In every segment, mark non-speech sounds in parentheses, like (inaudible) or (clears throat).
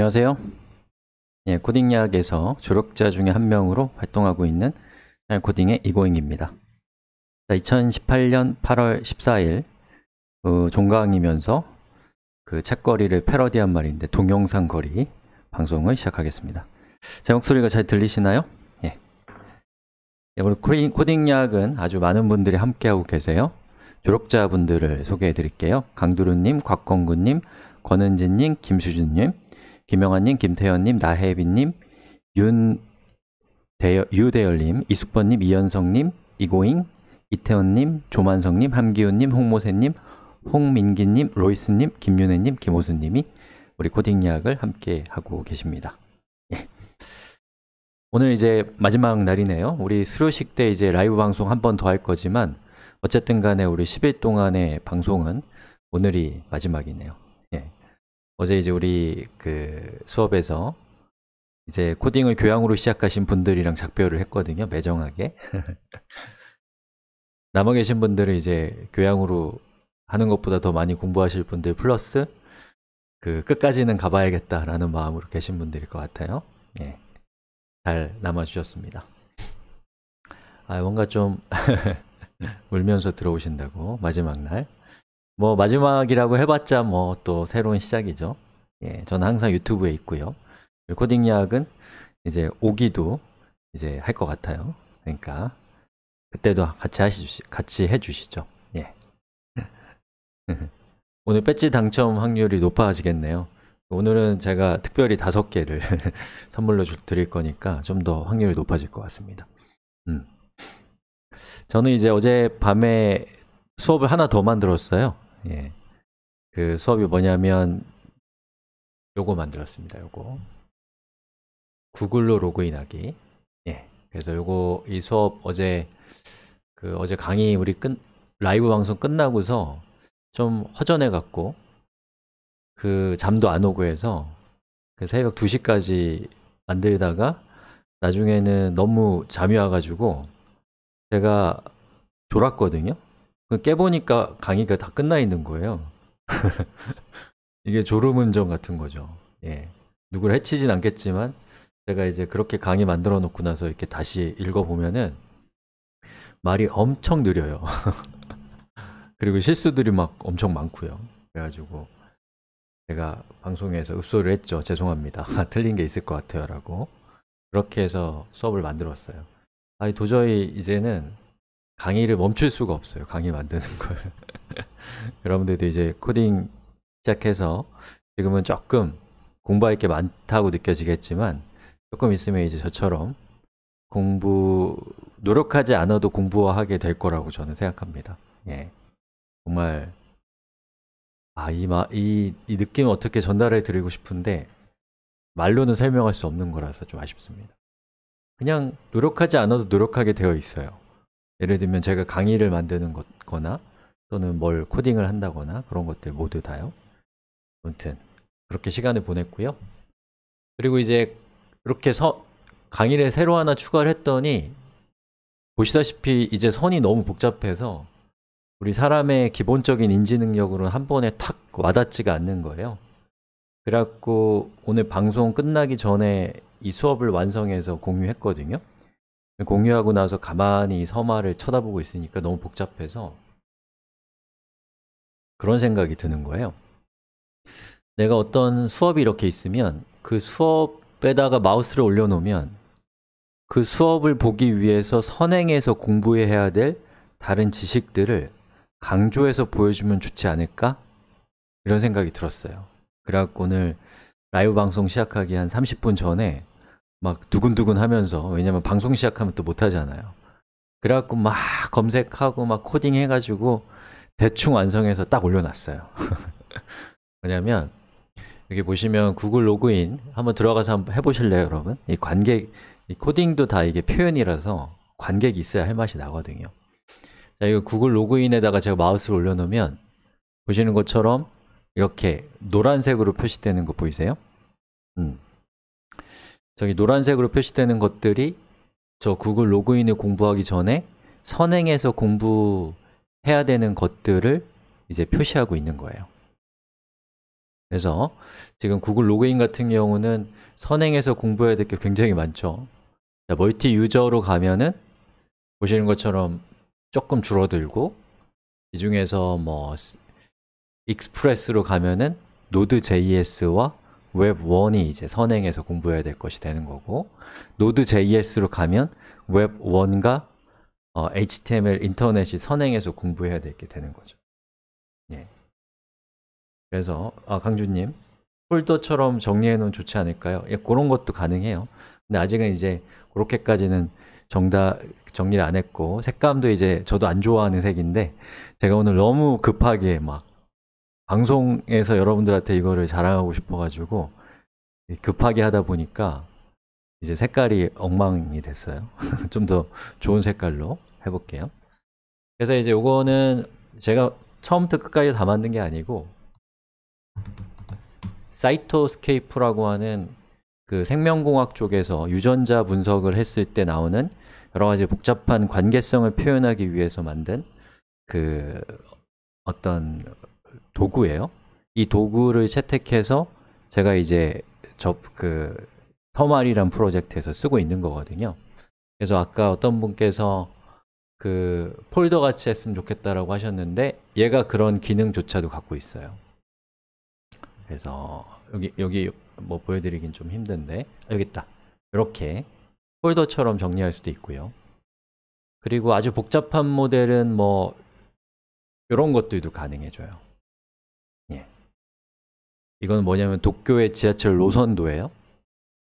안녕하세요. 예, 코딩약에서 졸업자 중에 한 명으로 활동하고 있는 예, 코딩의 이고잉입니다. 2018년 8월 14일 어, 종강이면서 그 책거리를 패러디한 말인데 동영상 거리 방송을 시작하겠습니다. 제 목소리가 잘 들리시나요? 예. 예 오늘 코딩약은 아주 많은 분들이 함께하고 계세요. 졸업자분들을 소개해 드릴게요. 강두루님, 곽건구님, 권은진님, 김수준님, 김영환님, 김태현님, 나혜빈님, 윤대열, 유대열님, 이숙번님, 이현성님, 이고잉, 이태원님, 조만성님, 함기훈님, 홍모세님, 홍민기님, 로이스님, 김윤혜님, 김호수님이 우리 코딩 예약을 함께 하고 계십니다. 예. 오늘 이제 마지막 날이네요. 우리 수료식 때 이제 라이브 방송 한 번 더 할 거지만 어쨌든 간에 우리 10일 동안의 방송은 오늘이 마지막이네요. 어제 이제 우리 그 수업에서 이제 코딩을 교양으로 시작하신 분들이랑 작별을 했거든요. 매정하게. (laughs) 남아 계신 분들은 이제 교양으로 하는 것보다 더 많이 공부하실 분들 플러스 그 끝까지는 가봐야겠다라는 마음으로 계신 분들일 것 같아요. 예. 잘 남아 주셨습니다. 아, 뭔가 좀 (laughs) 울면서 들어오신다고 마지막 날. 뭐 마지막이라고 해봤자 뭐 또 새로운 시작이죠. 예, 저는 항상 유튜브에 있고요. 코딩 약은 이제 오기도 이제 할 것 같아요. 그러니까 그때도 같이 하시 같이 해주시죠. 예. (laughs) 오늘 배지 당첨 확률이 높아지겠네요. 오늘은 제가 특별히 다섯 개를 (laughs) 선물로 드릴 거니까 좀 더 확률이 높아질 것 같습니다. 음. 저는 이제 어제 밤에 수업을 하나 더 만들었어요. 예. 그 수업이 뭐냐면 요거 만들었습니다. 요거. 구글로 로그인하기. 예. 그래서 요거 이 수업 어제 그 어제 강의 우리 끝 라이브 방송 끝나고서 좀 허전해 갖고 그 잠도 안 오고 해서 그 새벽 2시까지 만들다가 나중에는 너무 잠이 와 가지고 제가 졸았거든요. 깨보니까 강의가 다 끝나 있는 거예요. (laughs) 이게 졸음운전 같은 거죠. 예. 누구를 해치진 않겠지만 제가 이제 그렇게 강의 만들어 놓고 나서 이렇게 다시 읽어보면은 말이 엄청 느려요. (laughs) 그리고 실수들이 막 엄청 많고요. 그래가지고 제가 방송에서 읍소를 했죠. 죄송합니다. (laughs) 틀린 게 있을 것 같아요. 라고 그렇게 해서 수업을 만들었어요. 아니 도저히 이제는 강의를 멈출 수가 없어요. 강의 만드는 걸. (laughs) 여러분들도 이제 코딩 시작해서 지금은 조금 공부할 게 많다고 느껴지겠지만 조금 있으면 이제 저처럼 공부 노력하지 않아도 공부하게 될 거라고 저는 생각합니다. 예. 정말 아이 이, 이 느낌 을 어떻게 전달해 드리고 싶은데 말로는 설명할 수 없는 거라서 좀 아쉽습니다. 그냥 노력하지 않아도 노력하게 되어 있어요. 예를 들면 제가 강의를 만드는 거나 또는 뭘 코딩을 한다거나 그런 것들 모두 다요 아무튼 그렇게 시간을 보냈고요 그리고 이제 이렇게 서, 강의를 새로 하나 추가를 했더니 보시다시피 이제 선이 너무 복잡해서 우리 사람의 기본적인 인지 능력으로 는한 번에 탁 와닿지가 않는 거예요 그래갖고 오늘 방송 끝나기 전에 이 수업을 완성해서 공유했거든요 공유하고 나서 가만히 서마를 쳐다보고 있으니까 너무 복잡해서 그런 생각이 드는 거예요 내가 어떤 수업이 이렇게 있으면 그 수업에다가 마우스를 올려놓으면 그 수업을 보기 위해서 선행해서 공부해야 될 다른 지식들을 강조해서 보여주면 좋지 않을까? 이런 생각이 들었어요 그래갖고 오늘 라이브 방송 시작하기 한 30분 전에 막 두근두근 하면서 왜냐면 방송 시작하면 또 못하잖아요 그래갖고 막 검색하고 막 코딩 해가지고 대충 완성해서 딱 올려놨어요 (laughs) 왜냐면 여기 보시면 구글 로그인 한번 들어가서 한번 해보실래요 여러분? 이 관객, 이 코딩도 다 이게 표현이라서 관객이 있어야 할 맛이 나거든요 자, 이거 구글 로그인에다가 제가 마우스를 올려놓으면 보시는 것처럼 이렇게 노란색으로 표시되는 거 보이세요? 음. 저기 노란색으로 표시되는 것들이 저 구글 로그인을 공부하기 전에 선행해서 공부해야 되는 것들을 이제 표시하고 있는 거예요 그래서 지금 구글 로그인 같은 경우는 선행해서 공부해야 될 게 굉장히 많죠 자, 멀티 유저로 가면은 보시는 것처럼 조금 줄어들고 이 중에서 뭐 익스프레스로 가면은 노드.js와 웹1이 이제 선행해서 공부해야 될 것이 되는 거고 Node.js로 가면 웹1과 어, HTML 인터넷이 선행해서 공부해야 되게 되는 거죠 예. 그래서 아, 강주님 폴더처럼 정리해 놓으면 좋지 않을까요? 예, 그런 것도 가능해요 근데 아직은 이제 그렇게까지는 정다 정리를 안 했고 색감도 이제 저도 안 좋아하는 색인데 제가 오늘 너무 급하게 막 방송에서 여러분들한테 이거를 자랑하고 싶어가지고 급하게 하다 보니까 이제 색깔이 엉망이 됐어요. (laughs) 좀 더 좋은 색깔로 해볼게요. 그래서 이제 요거는 제가 처음부터 끝까지 다 만든 게 아니고 사이토스케이프라고 하는 그 생명공학 쪽에서 유전자 분석을 했을 때 나오는 여러 가지 복잡한 관계성을 표현하기 위해서 만든 그 어떤 도구예요. 이 도구를 채택해서 제가 이제 접그 터말이란 프로젝트에서 쓰고 있는 거거든요. 그래서 아까 어떤 분께서 그 폴더 같이 했으면 좋겠다라고 하셨는데 얘가 그런 기능조차도 갖고 있어요. 그래서 여기 여기 뭐 보여드리긴 좀 힘든데 여기 있다. 이렇게 폴더처럼 정리할 수도 있고요. 그리고 아주 복잡한 모델은 뭐 이런 것들도 가능해져요. 이건 뭐냐면 도쿄의 지하철 노선도예요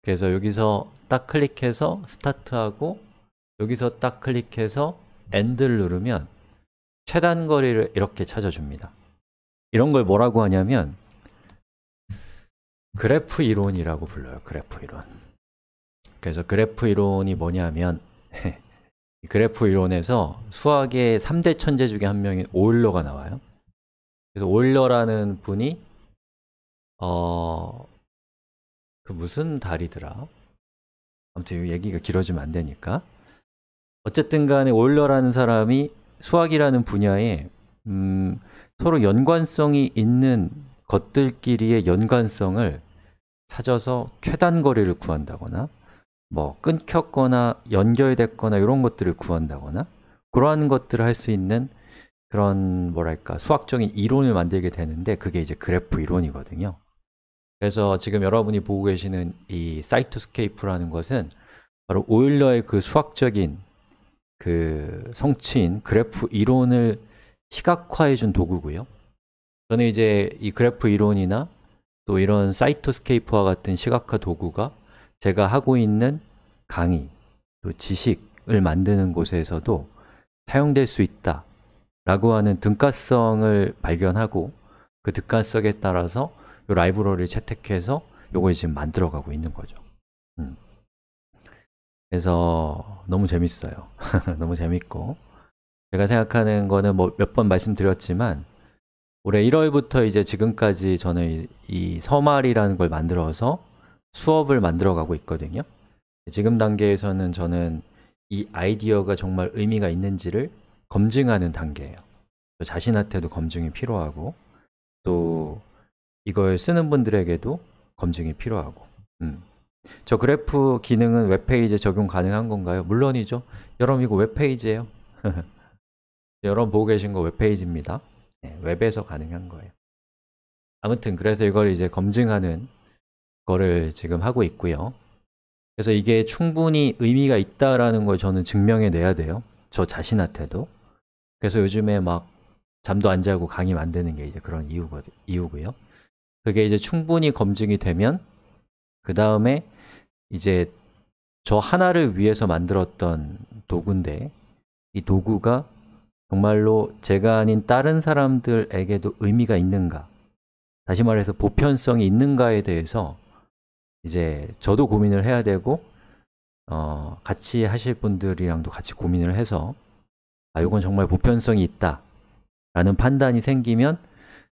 그래서 여기서 딱 클릭해서 스타트하고 여기서 딱 클릭해서 엔드를 누르면 최단 거리를 이렇게 찾아줍니다 이런 걸 뭐라고 하냐면 그래프 이론이라고 불러요, 그래프 이론 그래서 그래프 이론이 뭐냐면 (laughs) 그래프 이론에서 수학의 3대 천재 중에 한 명인 오일러가 나와요 그래서 오일러라는 분이 어, 그 무슨 달이더라? 아무튼 얘기가 길어지면 안 되니까. 어쨌든 간에 올러라는 사람이 수학이라는 분야에 음, 서로 연관성이 있는 것들끼리의 연관성을 찾아서 최단거리를 구한다거나 뭐 끊겼거나 연결됐거나 이런 것들을 구한다거나 그러한 것들을 할 수 있는 그런 뭐랄까 수학적인 이론을 만들게 되는데 그게 이제 그래프 이론이거든요 그래서 지금 여러분이 보고 계시는 이 사이토스케이프라는 것은 바로 오일러의 그 수학적인 그 성취인 그래프 이론을 시각화해 준 도구고요 저는 이제 이 그래프 이론이나 또 이런 사이토스케이프와 같은 시각화 도구가 제가 하고 있는 강의, 또 지식을 만드는 곳에서도 사용될 수 있다 라고 하는 등가성을 발견하고 그 등가성에 따라서 요 라이브러리 를 채택해서 요거 지금 만들어 가고 있는 거죠. 음. 그래서 너무 재밌어요. (laughs) 너무 재밌고 제가 생각하는 거는 뭐 몇 번 말씀드렸지만 올해 1월부터 이제 지금까지 저는 이, 이 서말이라는 걸 만들어서 수업을 만들어 가고 있거든요. 지금 단계에서는 저는 이 아이디어가 정말 의미가 있는지를 검증하는 단계예요. 자신한테도 검증이 필요하고 또 이걸 쓰는 분들에게도 검증이 필요하고 음. 저 그래프 기능은 웹페이지에 적용 가능한 건가요? 물론이죠 여러분 이거 웹페이지예요 (laughs) 여러분 보고 계신 거 웹페이지입니다 네, 웹에서 가능한 거예요 아무튼 그래서 이걸 이제 검증하는 거를 지금 하고 있고요 그래서 이게 충분히 의미가 있다라는 걸 저는 증명해 내야 돼요 저 자신한테도 그래서 요즘에 막 잠도 안 자고 강의 만드는 게 이제 그런 이유거, 이유고요 그게 이제 충분히 검증이 되면 그 다음에 이제 저 하나를 위해서 만들었던 도구인데 이 도구가 정말로 제가 아닌 다른 사람들에게도 의미가 있는가 다시 말해서 보편성이 있는가에 대해서 이제 저도 고민을 해야 되고 어, 같이 하실 분들이랑도 같이 고민을 해서 아, 이건 정말 보편성이 있다 라는 판단이 생기면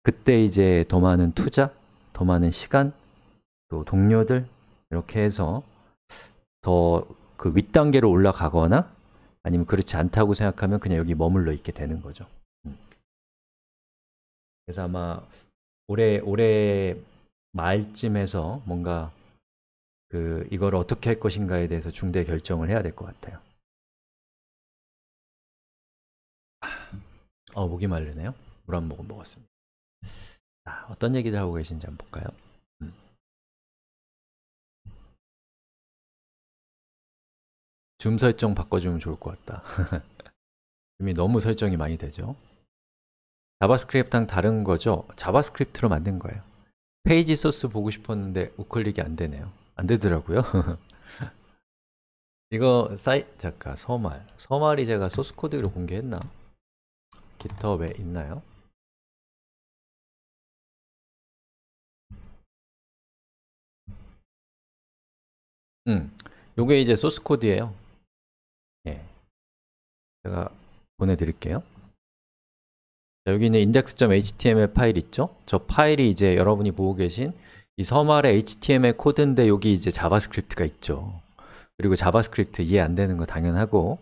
그때 이제 더 많은 투자, 더 많은 시간, 또 동료들 이렇게 해서 더 그 윗단계로 올라가거나 아니면 그렇지 않다고 생각하면 그냥 여기 머물러 있게 되는 거죠. 음. 그래서 아마 올해 올해 말쯤에서 뭔가 그 이걸 어떻게 할 것인가에 대해서 중대 결정을 해야 될 것 같아요. 아, 어, 목이 마르네요. 물 한 모금 먹었습니다. 아, 어떤 얘기들 하고 계신지 한번 볼까요? 음. 줌 설정 바꿔주면 좋을 것 같다 (laughs) 이미 너무 설정이 많이 되죠? 자바스크립트랑 다른 거죠? 자바스크립트로 만든 거예요 페이지 소스 보고 싶었는데 우클릭이 안 되네요 안 되더라고요 (laughs) 이거 사이 잠깐 서말 서말이 제가 소스 코드로 공개했나? g i t 에 있나요? 음, 요게 이제 소스 코드예요. 예. 제가 보내드릴게요. 자, 여기 있는 index.html 파일 있죠? 저 파일이 이제 여러분이 보고 계신 이 서말의 HTML 코드인데 여기 이제 자바스크립트가 있죠. 그리고 자바스크립트 이해 안 되는 거 당연하고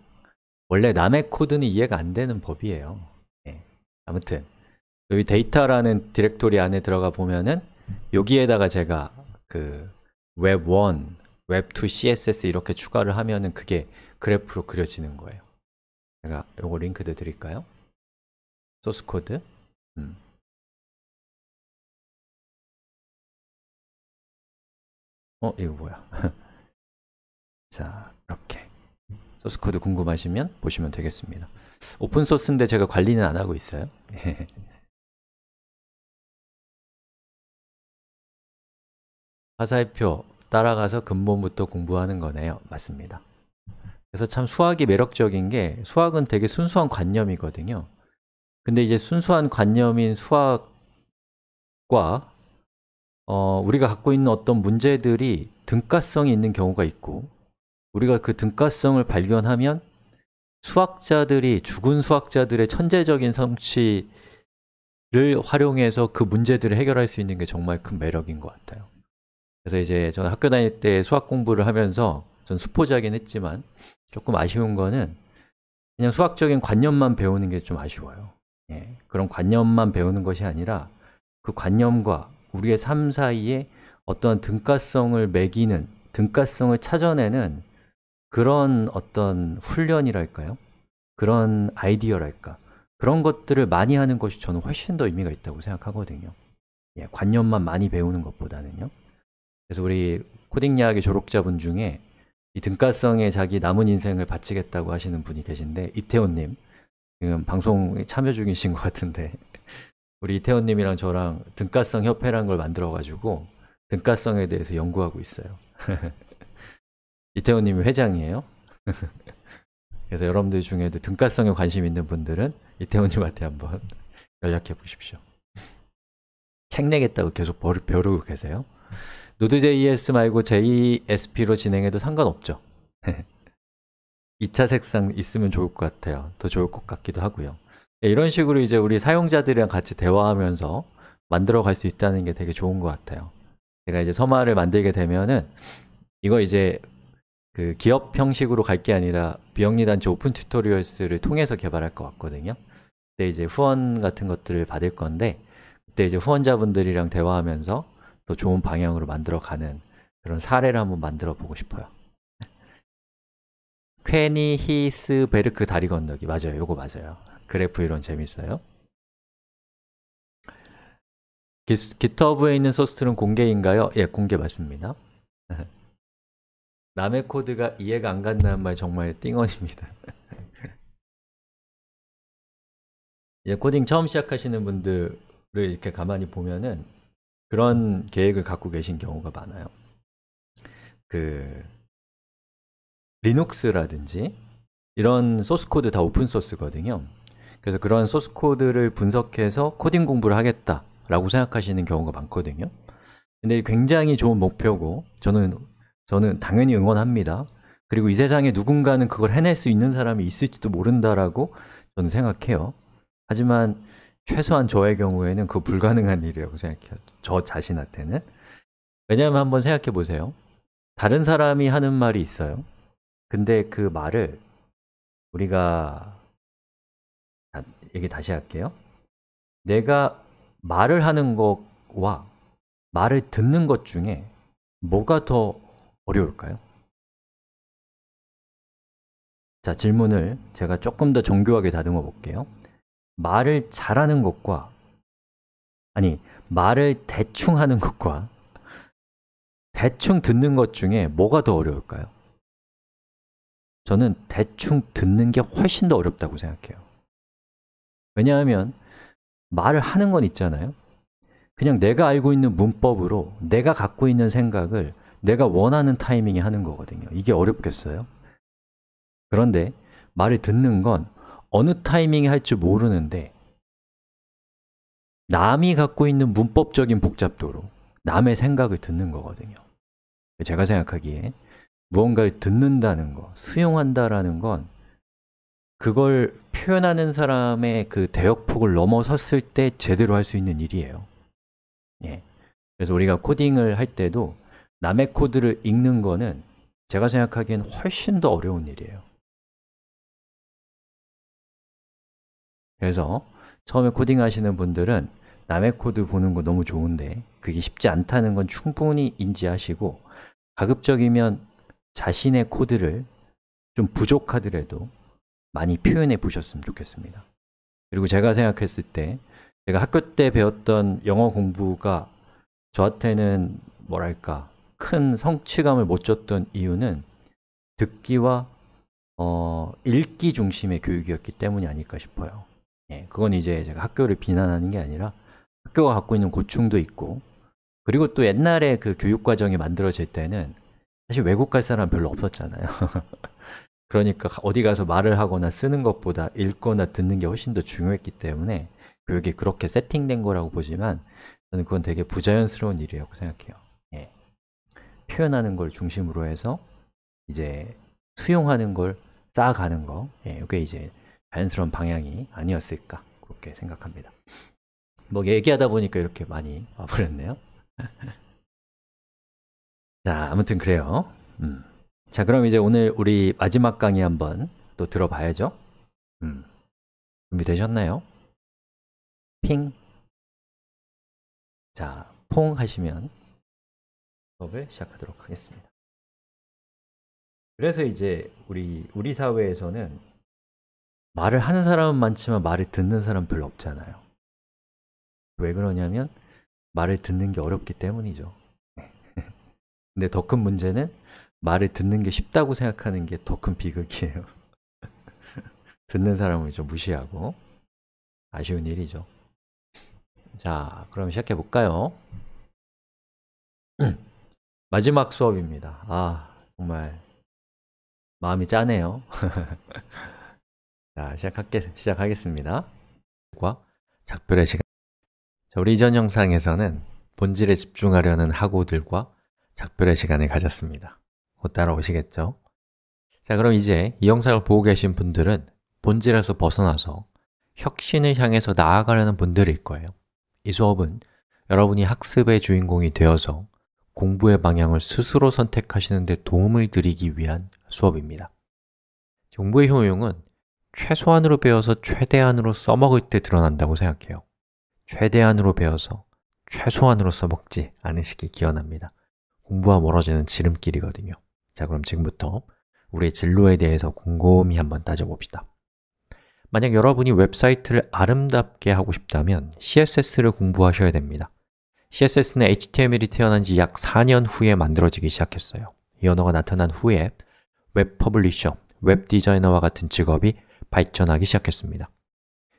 원래 남의 코드는 이해가 안 되는 법이에요. 예. 아무튼 여기 데이터라는 디렉토리 안에 들어가 보면은 여기에다가 제가 그 web1 웹2 css 이렇게 추가를 하면은 그게 그래프로 그려지는 거예요 제가 요거 링크 드릴까요? 소스 코드 음. 어? 이거 뭐야? (laughs) 자, 이렇게 소스 코드 궁금하시면 보시면 되겠습니다 오픈 소스인데 제가 관리는 안 하고 있어요 (laughs) 화살표 따라가서 근본부터 공부하는 거네요. 맞습니다. 그래서 참 수학이 매력적인 게 수학은 되게 순수한 관념이거든요. 근데 이제 순수한 관념인 수학과 어, 우리가 갖고 있는 어떤 문제들이 등가성이 있는 경우가 있고 우리가 그 등가성을 발견하면 수학자들이 죽은 수학자들의 천재적인 성취를 활용해서 그 문제들을 해결할 수 있는 게 정말 큰 매력인 것 같아요. 그래서 이제 저는 학교 다닐 때 수학 공부를 하면서 전 수포자긴 했지만 조금 아쉬운 거는 그냥 수학적인 관념만 배우는 게 좀 아쉬워요 예, 그런 관념만 배우는 것이 아니라 그 관념과 우리의 삶 사이에 어떤 등가성을 매기는 등가성을 찾아내는 그런 어떤 훈련이랄까요? 그런 아이디어랄까 그런 것들을 많이 하는 것이 저는 훨씬 더 의미가 있다고 생각하거든요 예, 관념만 많이 배우는 것보다는요 그래서 우리 코딩야학의 졸업자분 중에 이 등가성에 자기 남은 인생을 바치겠다고 하시는 분이 계신데 이태원님 지금 방송 에 참여 중이신 것 같은데 (laughs) 우리 이태원님이랑 저랑 등가성 협회라는 걸 만들어가지고 등가성에 대해서 연구하고 있어요 (laughs) 이태원님이 회장이에요 (laughs) 그래서 여러분들 중에도 등가성에 관심 있는 분들은 이태원님한테 한번 연락해 보십시오 책 내겠다고 계속 벼르고 계세요 Node.js 말고 JSP로 진행해도 상관없죠 2차 (laughs) 색상 있으면 좋을 것 같아요 더 좋을 것 같기도 하고요 네, 이런 식으로 이제 우리 사용자들이랑 같이 대화하면서 만들어 갈 수 있다는 게 되게 좋은 것 같아요 제가 이제 서마를 만들게 되면은 이거 이제 그 기업 형식으로 갈 게 아니라 비영리단체 오픈 튜토리얼스를 통해서 개발할 것 같거든요 그때 이제 후원 같은 것들을 받을 건데 그때 이제 후원자분들이랑 대화하면서 더 좋은 방향으로 만들어가는 그런 사례를 한번 만들어 보고 싶어요 퀘니 (laughs) 히스베르크 그 다리 건너기 맞아요 요거 맞아요 그래프 이론 재밌어요 기터브에 있는 소스는 공개인가요? 예, 공개 맞습니다 (laughs) 남의 코드가 이해가 안 간다는 말 정말 띵언입니다 (laughs) 예, 코딩 처음 시작하시는 분들을 이렇게 가만히 보면은 그런 계획을 갖고 계신 경우가 많아요. 그 리눅스라든지 이런 소스 코드 다 오픈 소스거든요. 그래서 그런 소스 코드를 분석해서 코딩 공부를 하겠다라고 생각하시는 경우가 많거든요. 근데 굉장히 좋은 목표고 저는 저는 당연히 응원합니다. 그리고 이 세상에 누군가는 그걸 해낼 수 있는 사람이 있을지도 모른다라고 저는 생각해요. 하지만 최소한 저의 경우에는 그 불가능한 일이라고 생각해요. 저 자신한테는. 왜냐하면 한번 생각해 보세요. 다른 사람이 하는 말이 있어요. 근데 그 말을 우리가 얘기 다시 할게요. 내가 말을 하는 것과 말을 듣는 것 중에 뭐가 더 어려울까요? 자, 질문을 제가 조금 더 정교하게 다듬어 볼게요. 말을 잘하는 것과 아니 말을 대충 하는 것과 대충 듣는 것 중에 뭐가 더 어려울까요? 저는 대충 듣는 게 훨씬 더 어렵다고 생각해요. 왜냐하면 말을 하는 건 있잖아요. 그냥 내가 알고 있는 문법으로 내가 갖고 있는 생각을 내가 원하는 타이밍에 하는 거거든요. 이게 어렵겠어요? 그런데 말을 듣는 건 어느 타이밍에 할지 모르는데 남이 갖고 있는 문법적인 복잡도로 남의 생각을 듣는 거거든요 제가 생각하기에 무언가를 듣는다는 거, 수용한다라는 건 그걸 표현하는 사람의 그 대역폭을 넘어섰을 때 제대로 할 수 있는 일이에요 예. 그래서 우리가 코딩을 할 때도 남의 코드를 읽는 거는 제가 생각하기엔 훨씬 더 어려운 일이에요 그래서 처음에 코딩 하시는 분들은 남의 코드 보는 거 너무 좋은데 그게 쉽지 않다는 건 충분히 인지하시고 가급적이면 자신의 코드를 좀 부족하더라도 많이 표현해 보셨으면 좋겠습니다 그리고 제가 생각했을 때 제가 학교 때 배웠던 영어 공부가 저한테는 뭐랄까 큰 성취감을 못 줬던 이유는 듣기와 어, 읽기 중심의 교육이었기 때문이 아닐까 싶어요 예, 그건 이제 제가 학교를 비난하는 게 아니라 학교가 갖고 있는 고충도 있고 그리고 또 옛날에 그 교육과정이 만들어질 때는 사실 외국 갈 사람 별로 없었잖아요 (laughs) 그러니까 어디 가서 말을 하거나 쓰는 것보다 읽거나 듣는 게 훨씬 더 중요했기 때문에 교육이 그렇게 세팅된 거라고 보지만 저는 그건 되게 부자연스러운 일이라고 생각해요 예. 표현하는 걸 중심으로 해서 이제 수용하는 걸 쌓아가는 거 예, 이게 이제 자연스러운 방향이 아니었을까 그렇게 생각합니다. 뭐 얘기하다 보니까 이렇게 많이 와버렸네요. (laughs) 자, 아무튼 그래요. 음. 자, 그럼 이제 오늘 우리 마지막 강의 한번 또 들어봐야죠. 음. 준비되셨나요? 핑. 자, 퐁 하시면 수업을 시작하도록 하겠습니다. 그래서 이제 우리 우리 사회에서는 말을 하는 사람은 많지만 말을 듣는 사람 별로 없잖아요. 왜 그러냐면 말을 듣는 게 어렵기 때문이죠. (laughs) 근데 더 큰 문제는 말을 듣는 게 쉽다고 생각하는 게 더 큰 비극이에요. (laughs) 듣는 사람을 좀 무시하고 아쉬운 일이죠. 자, 그럼 시작해 볼까요? (clears throat) 마지막 수업입니다. 아, 정말 마음이 짜네요. (laughs) 자, 시작할게, 시작하겠습니다. 과 작별의 시간 자, 우리 이전 영상에서는 본질에 집중하려는 학우들과 작별의 시간을 가졌습니다. 곧 따라오시겠죠? 자, 그럼 이제 이 영상을 보고 계신 분들은 본질에서 벗어나서 혁신을 향해서 나아가려는 분들일 거예요. 이 수업은 여러분이 학습의 주인공이 되어서 공부의 방향을 스스로 선택하시는 데 도움을 드리기 위한 수업입니다. 공부의 효용은 최소한으로 배워서 최대한으로 써먹을 때 드러난다고 생각해요 최대한으로 배워서 최소한으로 써먹지 않으시길 기원합니다 공부와 멀어지는 지름길이거든요 자 그럼 지금부터 우리의 진로에 대해서 곰곰이 한번 따져봅시다 만약 여러분이 웹사이트를 아름답게 하고 싶다면 CSS를 공부하셔야 됩니다 CSS는 HTML이 태어난 지 약 4년 후에 만들어지기 시작했어요 이 언어가 나타난 후에 웹 퍼블리셔, 웹 디자이너와 같은 직업이 발전하기 시작했습니다.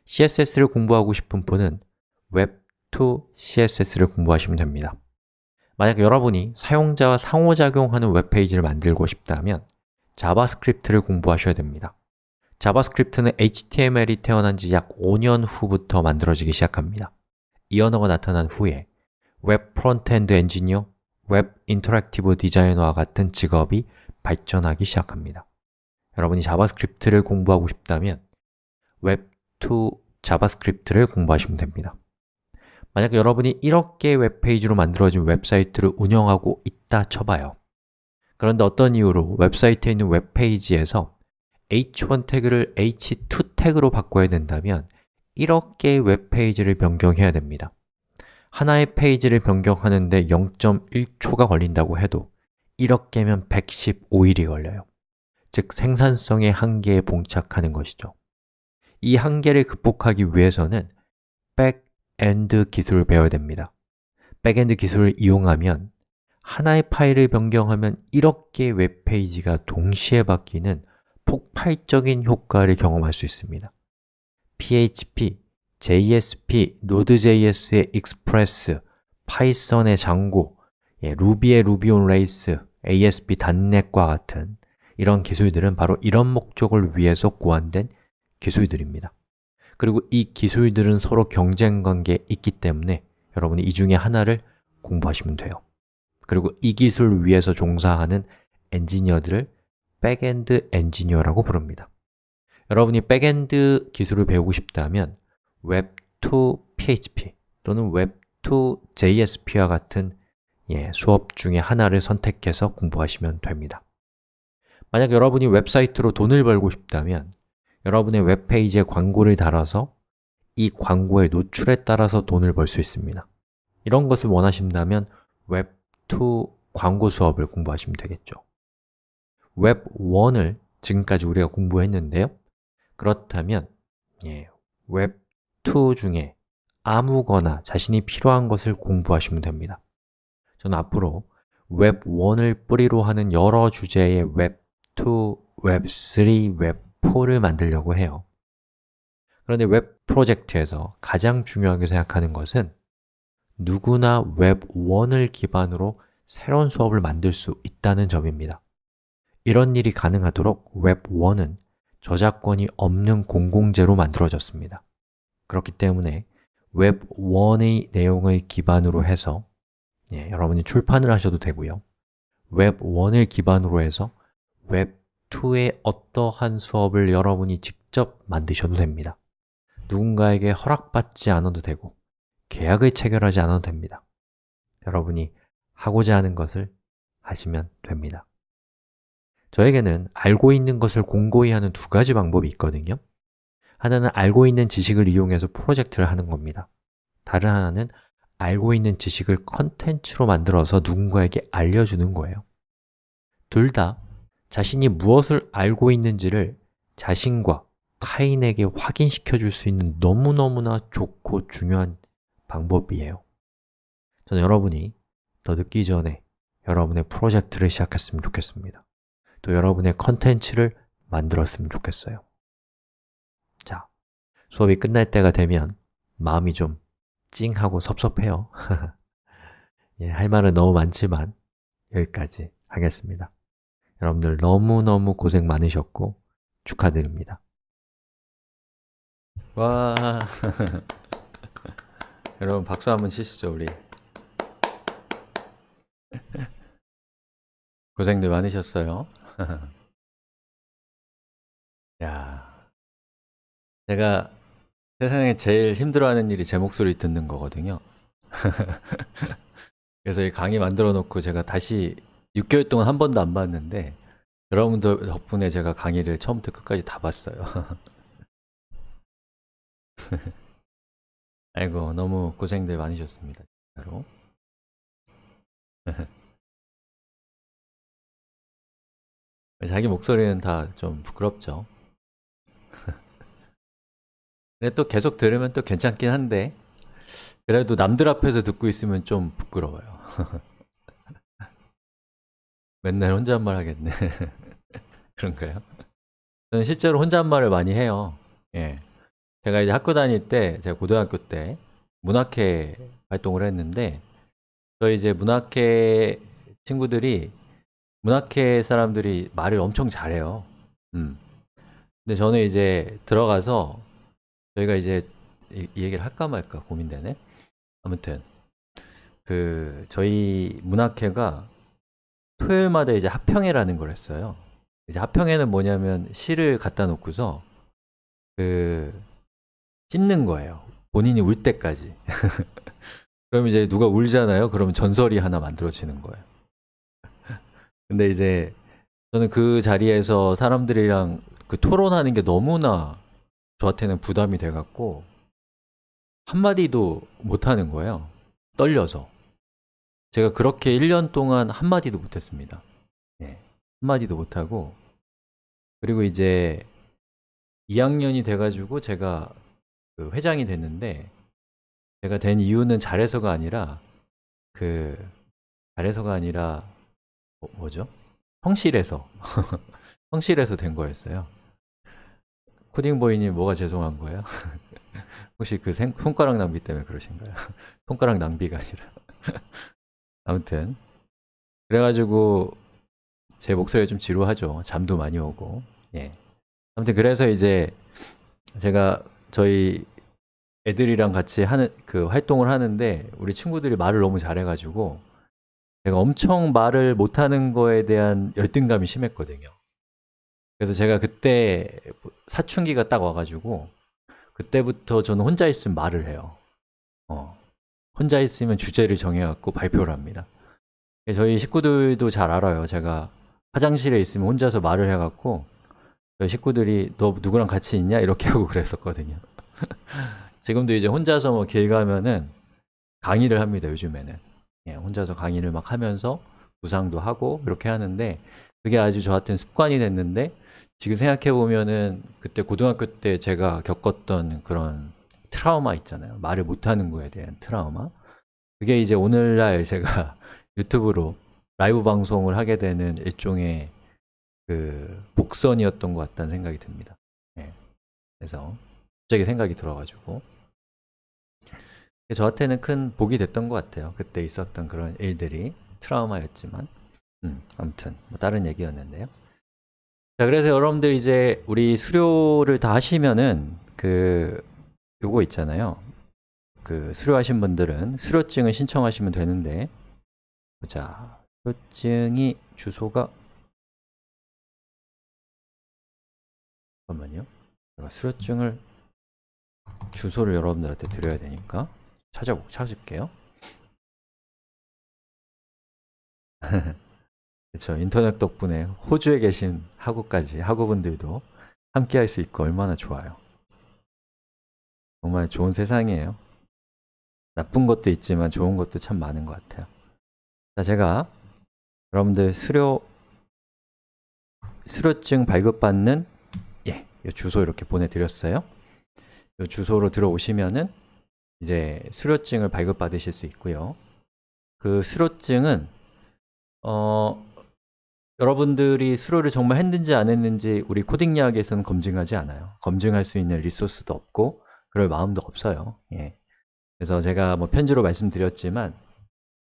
CSS를 공부하고 싶은 분은 웹2 CSS를 공부하시면 됩니다. 만약 여러분이 사용자와 상호작용하는 웹페이지를 만들고 싶다면 자바스크립트를 공부하셔야 됩니다. 자바스크립트는 HTML이 태어난 지 약 5년 후부터 만들어지기 시작합니다. 이 언어가 나타난 후에 웹 프론트엔드 엔지니어, 웹 인터랙티브 디자이너와 같은 직업이 발전하기 시작합니다. 여러분이 자바스크립트를 공부하고 싶다면 웹 2 자바스크립트를 공부하시면 됩니다 만약 여러분이 이렇게 웹페이지로 만들어진 웹사이트를 운영하고 있다 쳐봐요 그런데 어떤 이유로 웹사이트에 있는 웹페이지에서 h1 태그를 h2 태그로 바꿔야 된다면 1억개의 웹페이지를 변경해야 됩니다 하나의 페이지를 변경하는데 0.1초가 걸린다고 해도 1억개면 115일이 걸려요 즉 생산성의 한계에 봉착하는 것이죠. 이 한계를 극복하기 위해서는 백엔드 기술을 배워야 됩니다. 백엔드 기술을 이용하면 하나의 파일을 변경하면 이렇게 웹페이지가 동시에 바뀌는 폭발적인 효과를 경험할 수 있습니다. PHP, JSP, Node.js의 Express, 파이썬의 장고, 예, 루비의 루비 온 레이스, ASP.NET과 같은 이런 기술들은 바로 이런 목적을 위해서 고안된 기술들입니다 그리고 이 기술들은 서로 경쟁 관계에 있기 때문에 여러분이 이 중에 하나를 공부하시면 돼요 그리고 이 기술 을 위해서 종사하는 엔지니어들을 백엔드 엔지니어라고 부릅니다 여러분이 백엔드 기술을 배우고 싶다면 웹2 PHP 또는 웹2 JSP와 같은 예, 수업 중에 하나를 선택해서 공부하시면 됩니다 만약 여러분이 웹사이트로 돈을 벌고 싶다면 여러분의 웹페이지에 광고를 달아서 이 광고의 노출에 따라서 돈을 벌 수 있습니다 이런 것을 원하신다면 웹2 광고 수업을 공부하시면 되겠죠 웹1을 지금까지 우리가 공부했는데요 그렇다면 예, 웹 2 중에 아무거나 자신이 필요한 것을 공부하시면 됩니다 저는 앞으로 웹1을 뿌리로 하는 여러 주제의 웹 웹2, 웹3, 웹4를 만들려고 해요 그런데 웹 프로젝트에서 가장 중요하게 생각하는 것은 누구나 웹1을 기반으로 새로운 수업을 만들 수 있다는 점입니다 이런 일이 가능하도록 웹1은 저작권이 없는 공공재로 만들어졌습니다 그렇기 때문에 웹1의 내용을 기반으로 해서 예, 여러분이 출판을 하셔도 되고요 웹1을 기반으로 해서 웹2의 어떠한 수업을 여러분이 직접 만드셔도 됩니다 누군가에게 허락받지 않아도 되고 계약을 체결하지 않아도 됩니다 여러분이 하고자 하는 것을 하시면 됩니다 저에게는 알고 있는 것을 공고히 하는 두 가지 방법이 있거든요 하나는 알고 있는 지식을 이용해서 프로젝트를 하는 겁니다 다른 하나는 알고 있는 지식을 컨텐츠로 만들어서 누군가에게 알려주는 거예요 둘다 자신이 무엇을 알고 있는지를 자신과 타인에게 확인시켜 줄 수 있는 너무너무나 좋고 중요한 방법이에요. 저는 여러분이 더 늦기 전에 여러분의 프로젝트를 시작했으면 좋겠습니다. 또 여러분의 컨텐츠를 만들었으면 좋겠어요. 자, 수업이 끝날 때가 되면 마음이 좀 찡하고 섭섭해요. (laughs) 예, 할 말은 너무 많지만 여기까지 하겠습니다. 여러분들 너무너무 고생 많으셨고 축하드립니다 와 (laughs) 여러분 박수 한번 치시죠 우리 (laughs) 고생들 많으셨어요 (laughs) 야 제가 세상에 제일 힘들어하는 일이 제 목소리 듣는 거거든요 그래서 이 강의 만들어 놓고 제가 다시 6개월 동안 한 번도 안 봤는데 여러분들 덕분에 제가 강의를 처음부터 끝까지 다 봤어요 (laughs) 아이고 너무 고생들 많으셨습니다 진짜로 (laughs) 자기 목소리는 다 좀 부끄럽죠 (laughs) 근데 또 계속 들으면 또 괜찮긴 한데 그래도 남들 앞에서 듣고 있으면 좀 부끄러워요 맨날 혼잣말 하겠네 (laughs) 그런가요? 저는 실제로 혼잣말을 많이 해요 예. 제가 이제 학교 다닐 때, 제가 고등학교 때 문학회 활동을 했는데 저희 이제 문학회 친구들이 문학회 사람들이 말을 엄청 잘해요 음. 근데 저는 이제 들어가서 저희가 이제 이, 이 얘기를 할까 말까 고민되네 아무튼 그 저희 문학회가 토요일마다 이제 합평회라는 걸 했어요. 이제 합평회는 뭐냐면 시를 갖다 놓고서 그 씹는 거예요. 본인이 울 때까지. (laughs) 그럼 이제 누가 울잖아요. 그러면 전설이 하나 만들어지는 거예요. (laughs) 근데 이제 저는 그 자리에서 사람들이랑 그 토론하는 게 너무나 저한테는 부담이 돼갖고 한마디도 못하는 거예요. 떨려서. 제가 그렇게 1년 동안 한마디도 못했습니다 네, 한마디도 못하고 그리고 이제 2학년이 돼가지고 제가 그 회장이 됐는데 제가 된 이유는 잘해서가 아니라 그 잘해서가 아니라 뭐, 죠 성실해서 (laughs) 성실해서 된 거였어요 코딩보이님 뭐가 죄송한 거예요? (laughs) 혹시 그 생, 손가락 낭비 때문에 그러신가요? (laughs) 손가락 낭비가 아니라 아무튼 그래가지고 제 목소리가 좀 지루하죠. 잠도 많이 오고. 예. 아무튼 그래서 이제 제가 저희 애들이랑 같이 하는 그 활동을 하는데 우리 친구들이 말을 너무 잘해가지고 제가 엄청 말을 못하는 거에 대한 열등감이 심했거든요. 그래서 제가 그때 사춘기가 딱 와가지고 그때부터 저는 혼자 있으면 말을 해요. 어. 혼자 있으면 주제를 정해갖고 발표를 합니다. 저희 식구들도 잘 알아요. 제가 화장실에 있으면 혼자서 말을 해갖고 저희 식구들이 너 누구랑 같이 있냐? 이렇게 (laughs) 하고 그랬었거든요. (laughs) 지금도 이제 혼자서 뭐 길 가면은 강의를 합니다. 요즘에는 예, 혼자서 강의를 막 하면서 구상도 하고 이렇게 하는데 그게 아주 저한테는 습관이 됐는데 지금 생각해 보면은 그때 고등학교 때 제가 겪었던 그런 트라우마 있잖아요. 말을 못하는 거에 대한 트라우마. 그게 이제 오늘날 제가 (laughs) 유튜브로 라이브 방송을 하게 되는 일종의 그 복선이었던 것 같다는 생각이 듭니다. 예. 그래서 갑자기 생각이 들어가지고 저한테는 큰 복이 됐던 것 같아요. 그때 있었던 그런 일들이 트라우마였지만 음, 아무튼 뭐 다른 얘기였는데요. 자 그래서 여러분들 이제 우리 수료를 다 하시면은 그 요거 있잖아요 그 수료하신 분들은 수료증을 신청하시면 되는데 보자 수료증이 주소가 잠깐만요 제가 수료증을 주소를 여러분들한테 드려야 되니까 찾아 찾을게요 그렇 (laughs) 인터넷 덕분에 호주에 계신 학우까지 학우분들도 함께 할 수 있고 얼마나 좋아요 정말 좋은 세상이에요. 나쁜 것도 있지만 좋은 것도 참 많은 것 같아요. 자, 제가 여러분들 수료 수료증 발급받는 예, 요 주소 이렇게 보내드렸어요. 요 주소로 들어오시면은 이제 수료증을 발급받으실 수 있고요. 그 수료증은 어 여러분들이 수료를 정말 했는지 안 했는지 우리 코딩 이야에서는 검증하지 않아요. 검증할 수 있는 리소스도 없고 그럴 마음도 없어요 예. 그래서 제가 뭐 편지로 말씀드렸지만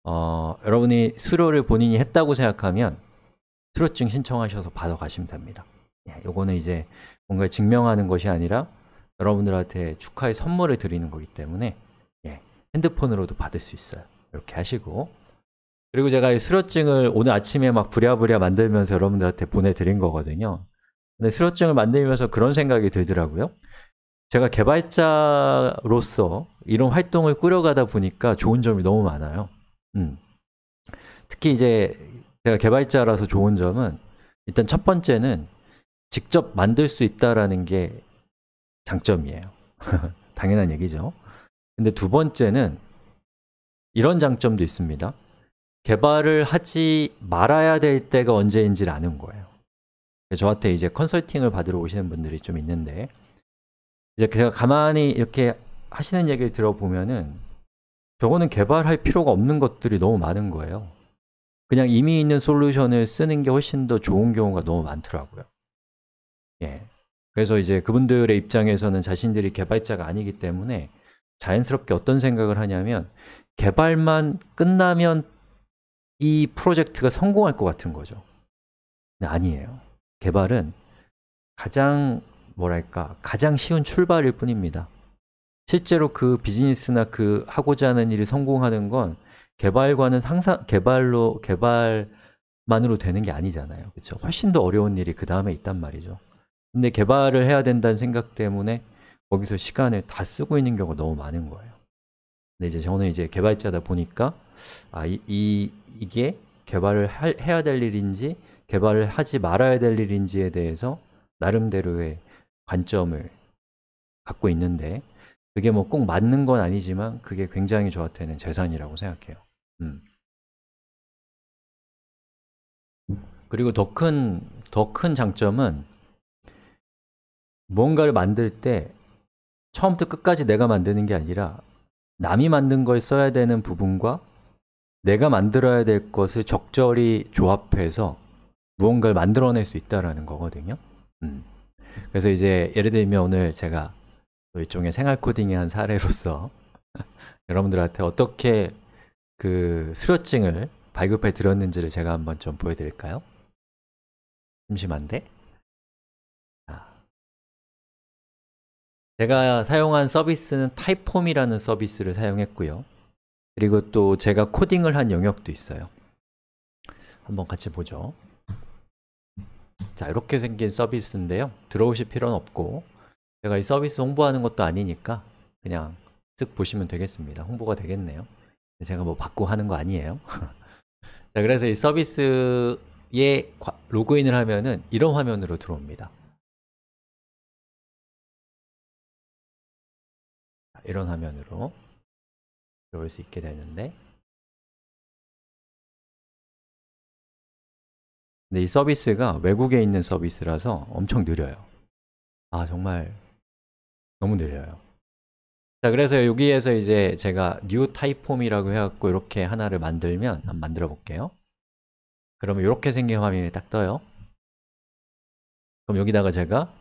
어, 여러분이 수료를 본인이 했다고 생각하면 수료증 신청하셔서 받아가시면 됩니다 예, 요거는 이제 뭔가 증명하는 것이 아니라 여러분들한테 축하의 선물을 드리는 거기 때문에 예, 핸드폰으로도 받을 수 있어요 이렇게 하시고 그리고 제가 수료증을 오늘 아침에 막 부랴부랴 만들면서 여러분들한테 보내드린 거거든요 근데 수료증을 만들면서 그런 생각이 들더라고요 제가 개발자로서 이런 활동을 꾸려가다 보니까 좋은 점이 너무 많아요. 음. 특히 이제 제가 개발자라서 좋은 점은 일단 첫 번째는 직접 만들 수 있다라는 게 장점이에요. (laughs) 당연한 얘기죠. 근데 두 번째는 이런 장점도 있습니다. 개발을 하지 말아야 될 때가 언제인지를 아는 거예요. 저한테 이제 컨설팅을 받으러 오시는 분들이 좀 있는데 이제 제가 가만히 이렇게 하시는 얘기를 들어보면은 저거는 개발할 필요가 없는 것들이 너무 많은 거예요. 그냥 이미 있는 솔루션을 쓰는 게 훨씬 더 좋은 경우가 너무 많더라고요. 예. 그래서 이제 그분들의 입장에서는 자신들이 개발자가 아니기 때문에 자연스럽게 어떤 생각을 하냐면 개발만 끝나면 이 프로젝트가 성공할 것 같은 거죠. 아니에요. 개발은 가장 뭐랄까 가장 쉬운 출발일 뿐입니다 실제로 그 비즈니스나 그 하고자 하는 일이 성공하는 건 개발과는 항상 개발로 개발만으로 되는 게 아니잖아요 그렇죠? 훨씬 더 어려운 일이 그 다음에 있단 말이죠 근데 개발을 해야 된다는 생각 때문에 거기서 시간을 다 쓰고 있는 경우가 너무 많은 거예요 근데 이제 저는 이제 개발자다 보니까 아, 이, 이 이게 개발을 할, 해야 될 일인지 개발을 하지 말아야 될 일인지에 대해서 나름대로의 관점을 갖고 있는데 그게 뭐 꼭 맞는 건 아니지만 그게 굉장히 저한테는 재산이라고 생각해요 음. 그리고 더 큰 더 큰 장점은 무언가를 만들 때 처음부터 끝까지 내가 만드는 게 아니라 남이 만든 걸 써야 되는 부분과 내가 만들어야 될 것을 적절히 조합해서 무언가를 만들어낼 수있다라 거거든요. 음. 그래서 이제 예를 들면 오늘 제가 일종의 생활 코딩의 한 사례로서 (laughs) 여러분들한테 어떻게 그 수료증을 발급해 드렸는지를 제가 한번 좀 보여드릴까요? 심심한데? 제가 사용한 서비스는 타이폼이라는 서비스를 사용했고요 그리고 또 제가 코딩을 한 영역도 있어요 한번 같이 보죠 자 이렇게 생긴 서비스인데요 들어오실 필요는 없고 제가 이 서비스 홍보하는 것도 아니니까 그냥 쓱 보시면 되겠습니다 홍보가 되겠네요 제가 뭐 받고 하는 거 아니에요 (laughs) 자 그래서 이 서비스에 로그인을 하면은 이런 화면으로 들어옵니다 이런 화면으로 들어올 수 있게 되는데 근데 이 서비스가 외국에 있는 서비스라서 엄청 느려요 아 정말 너무 느려요 자 그래서 여기에서 이제 제가 new typeform이라고 해갖고 이렇게 하나를 만들면 한번 만들어 볼게요 그러면 이렇게 생긴 화면이 딱 떠요 그럼 여기다가 제가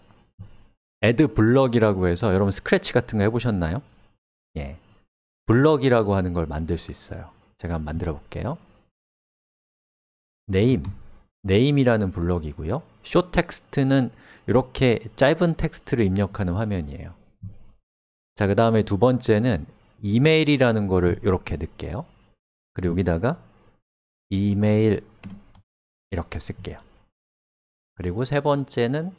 add b l 블럭이라고 해서 여러분 스크래치 같은 거 해보셨나요? 예 블럭이라고 하는 걸 만들 수 있어요 제가 한번 만들어 볼게요 name name이라는 블록이고요 s h o w t e x t 는 이렇게 짧은 텍스트를 입력하는 화면이에요 자, 그 다음에 두 번째는 이메일이라는 거를 이렇게 넣을게요 그리고 여기다가 이메일 이렇게 쓸게요 그리고 세 번째는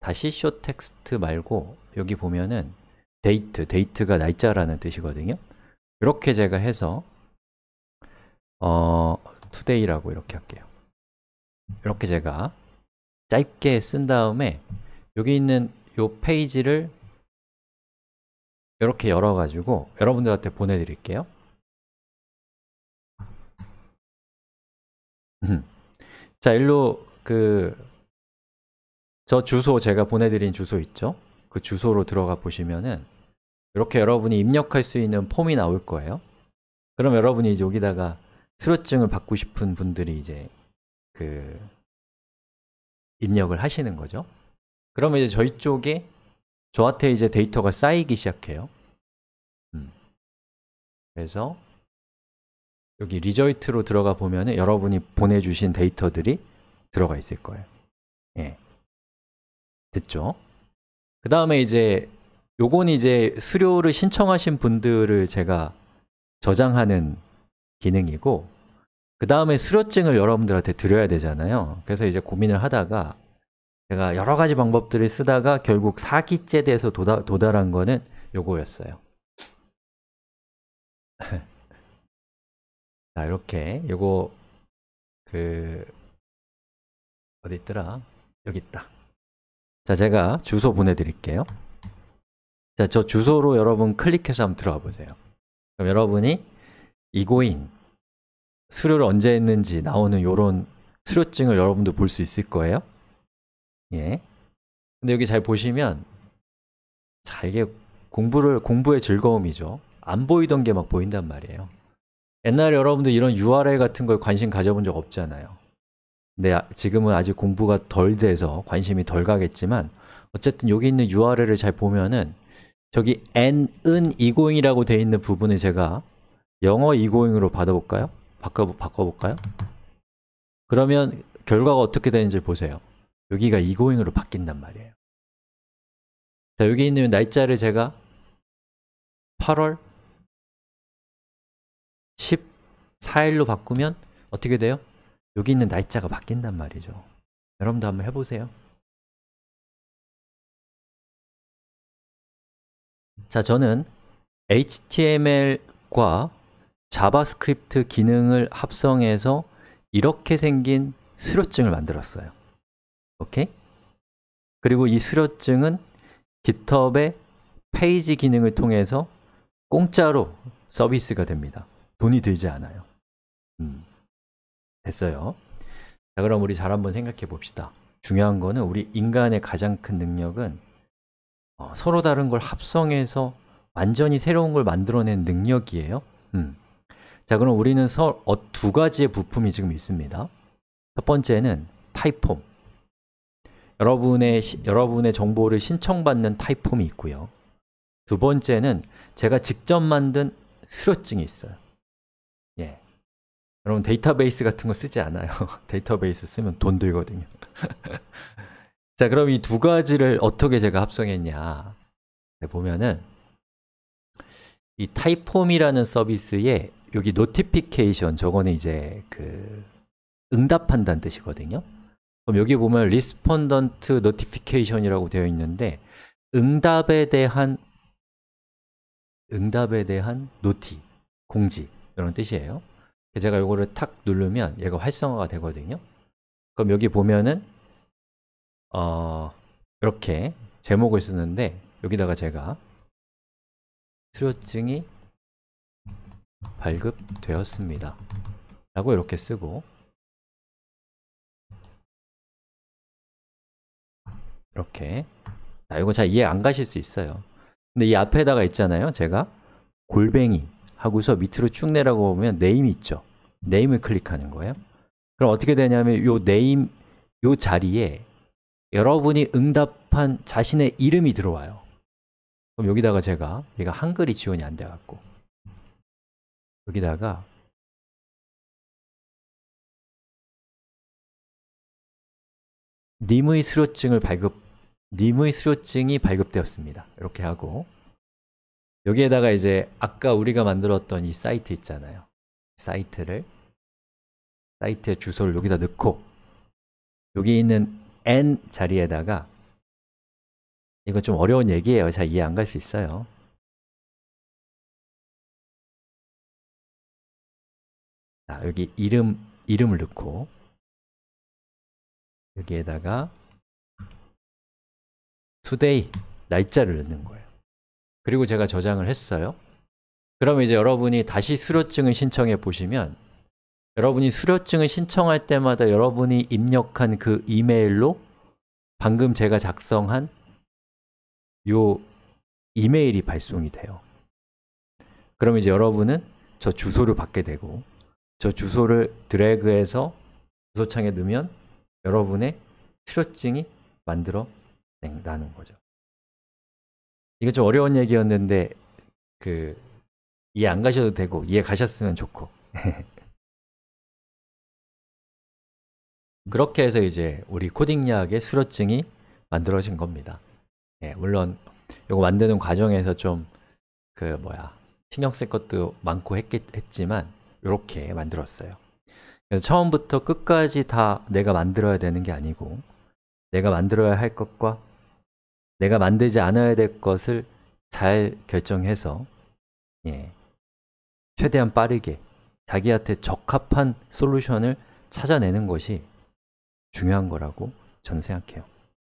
다시 showText 말고 여기 보면은 date, d a t e 가 날짜라는 뜻이거든요 이렇게 제가 해서 어, today라고 이렇게 할게요 이렇게 제가 짧게 쓴 다음에 여기 있는 이 페이지를 이렇게 열어가지고 여러분들한테 보내드릴게요 음. 자, 일로 그 저 주소 제가 보내드린 주소 있죠? 그 주소로 들어가 보시면은 이렇게 여러분이 입력할 수 있는 폼이 나올 거예요 그럼 여러분이 이제 여기다가 수료증을 받고 싶은 분들이 이제 그 입력을 하시는 거죠. 그러면 이제 저희 쪽에 저한테 이제 데이터가 쌓이기 시작해요. 음. 그래서 여기 리저이트로 들어가 보면 여러분이 보내주신 데이터들이 들어가 있을 거예요. 예. 됐죠? 그 다음에 이제 요건 이제 수료를 신청하신 분들을 제가 저장하는 기능이고 그 다음에 수료증을 여러분들한테 드려야 되잖아요 그래서 이제 고민을 하다가 제가 여러 가지 방법들을 쓰다가 결국 사기죄에 대해서 도달, 도달한 거는 요거였어요 (laughs) 자 이렇게 요거 그 어디 있더라? 여기 있다 자 제가 주소 보내드릴게요 자 저 주소로 여러분 클릭해서 한번 들어와 보세요 그럼 여러분이 이고잉 수료를 언제 했는지 나오는 이런 수료증을 여러분도 볼 수 있을 거예요. 예. 근데 여기 잘 보시면 자 이게 공부를 공부의 즐거움이죠. 안 보이던 게 막 보인단 말이에요. 옛날에 여러분들 이런 URL 같은 걸 관심 가져본 적 없잖아요. 근데 아, 지금은 아직 공부가 덜 돼서 관심이 덜 가겠지만 어쨌든 여기 있는 URL을 잘 보면은 저기 n은 이고잉이라고 돼 있는 부분을 제가 영어 이고잉으로 받아볼까요? 바꿔, 바꿔볼까요? 그러면 결과가 어떻게 되는지 보세요. 여기가 이고잉으로 바뀐단 말이에요. 자, 여기 있는 날짜를 제가 8월 14일로 바꾸면 어떻게 돼요? 여기 있는 날짜가 바뀐단 말이죠. 여러분도 한번 해보세요. 자, 저는 HTML과 자바스크립트 기능을 합성해서 이렇게 생긴 수료증을 만들었어요. 오케이? 그리고 이 수료증은 GitHub의 페이지 기능을 통해서 공짜로 서비스가 됩니다. 돈이 되지 않아요. 음, 됐어요. 자, 그럼 우리 잘 한번 생각해 봅시다. 중요한 거는 우리 인간의 가장 큰 능력은 어, 서로 다른 걸 합성해서 완전히 새로운 걸 만들어낸 능력이에요. 음. 자, 그럼 우리는 서, 어, 두 가지의 부품이 지금 있습니다. 첫 번째는 타이폼. 여러분의, 시, 여러분의 정보를 신청받는 타이폼이 있고요. 두 번째는 제가 직접 만든 수료증이 있어요. 예. 여러분 데이터베이스 같은 거 쓰지 않아요. (laughs) 데이터베이스 쓰면 돈 들거든요. (laughs) 자, 그럼 이 두 가지를 어떻게 제가 합성했냐. 네, 보면은 이 타이폼이라는 서비스에 여기 notification 저거는 이제 그 응답한다는 뜻이거든요. 그럼 여기 보면 respondent notification이라고 되어 있는데 응답에 대한 응답에 대한 노티 공지 이런 뜻이에요. 제가 이거를 탁 누르면 얘가 활성화가 되거든요. 그럼 여기 보면은 어, 이렇게 제목을 쓰는데 여기다가 제가 수료증이 발급되었습니다. 라고 이렇게 쓰고 이렇게 자, 이거 잘 이해 안 가실 수 있어요. 근데 이 앞에다가 있잖아요. 제가 골뱅이 하고서 밑으로 쭉내라고 보면 네임이 있죠. 네임을 클릭하는 거예요. 그럼 어떻게 되냐면 요 네임 요 자리에 여러분이 응답한 자신의 이름이 들어와요. 그럼 여기다가 제가 얘가 한글이 지원이 안 돼갖고 여기다가 님의 수료증을 발급 님의 수료증이 발급되었습니다. 이렇게 하고 여기에다가 이제 아까 우리가 만들었던 이 사이트 있잖아요. 사이트를 사이트의 주소를 여기다 넣고 여기 있는 n 자리에다가 이거 좀 어려운 얘기예요. 잘 이해 안 갈 수 있어요. 자, 여기 이름, 이름을 넣고 여기에다가 today 날짜를 넣는 거예요 그리고 제가 저장을 했어요 그러면 이제 여러분이 다시 수료증을 신청해 보시면 여러분이 수료증을 신청할 때마다 여러분이 입력한 그 이메일로 방금 제가 작성한 이 이메일이 발송이 돼요 그럼 이제 여러분은 저 주소를 받게 되고 저 주소를 드래그해서 주소창에 넣으면 여러분의 출혈증이 만들어낸다는 거죠. 이게 좀 어려운 얘기였는데 그 이해 안 가셔도 되고 이해 가셨으면 좋고 (laughs) 그렇게 해서 이제 우리 코딩약의 수료증이 만들어진 겁니다. 예, 물론 이거 만드는 과정에서 좀 그 뭐야 신경 쓸 것도 많고 했겠, 했지만 이렇게 만들었어요 그래서 처음부터 끝까지 다 내가 만들어야 되는 게 아니고 내가 만들어야 할 것과 내가 만들지 않아야 될 것을 잘 결정해서 예, 최대한 빠르게 자기한테 적합한 솔루션을 찾아내는 것이 중요한 거라고 저는 생각해요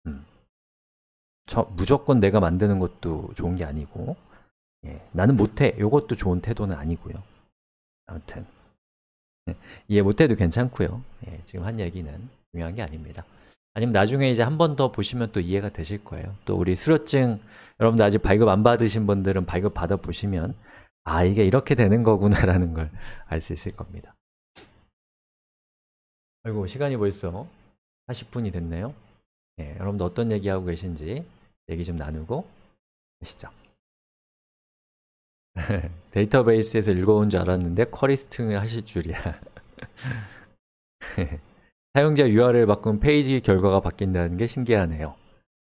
음. 저, 무조건 내가 만드는 것도 좋은 게 아니고 예, 나는 못해, 이것도 좋은 태도는 아니고요 아무튼 예, 이해 못해도 괜찮고요. 네, 지금 한 얘기는 중요한 게 아닙니다. 아니면 나중에 이제 한 번 더 보시면 또 이해가 되실 거예요. 또 우리 수료증 여러분들 아직 발급 안 받으신 분들은 발급 받아 보시면 아 이게 이렇게 되는 거구나라는 걸 알 수 (laughs) 있을 겁니다. 아이고 시간이 벌써 40분이 됐네요. 네, 여러분들 어떤 얘기하고 계신지 얘기 좀 나누고 하시죠. (laughs) 데이터베이스에서 읽어온 줄 알았는데 쿼리스팅을 하실 줄이야 (laughs) 사용자 URL 바꾼 페이지 결과가 바뀐다는 게 신기하네요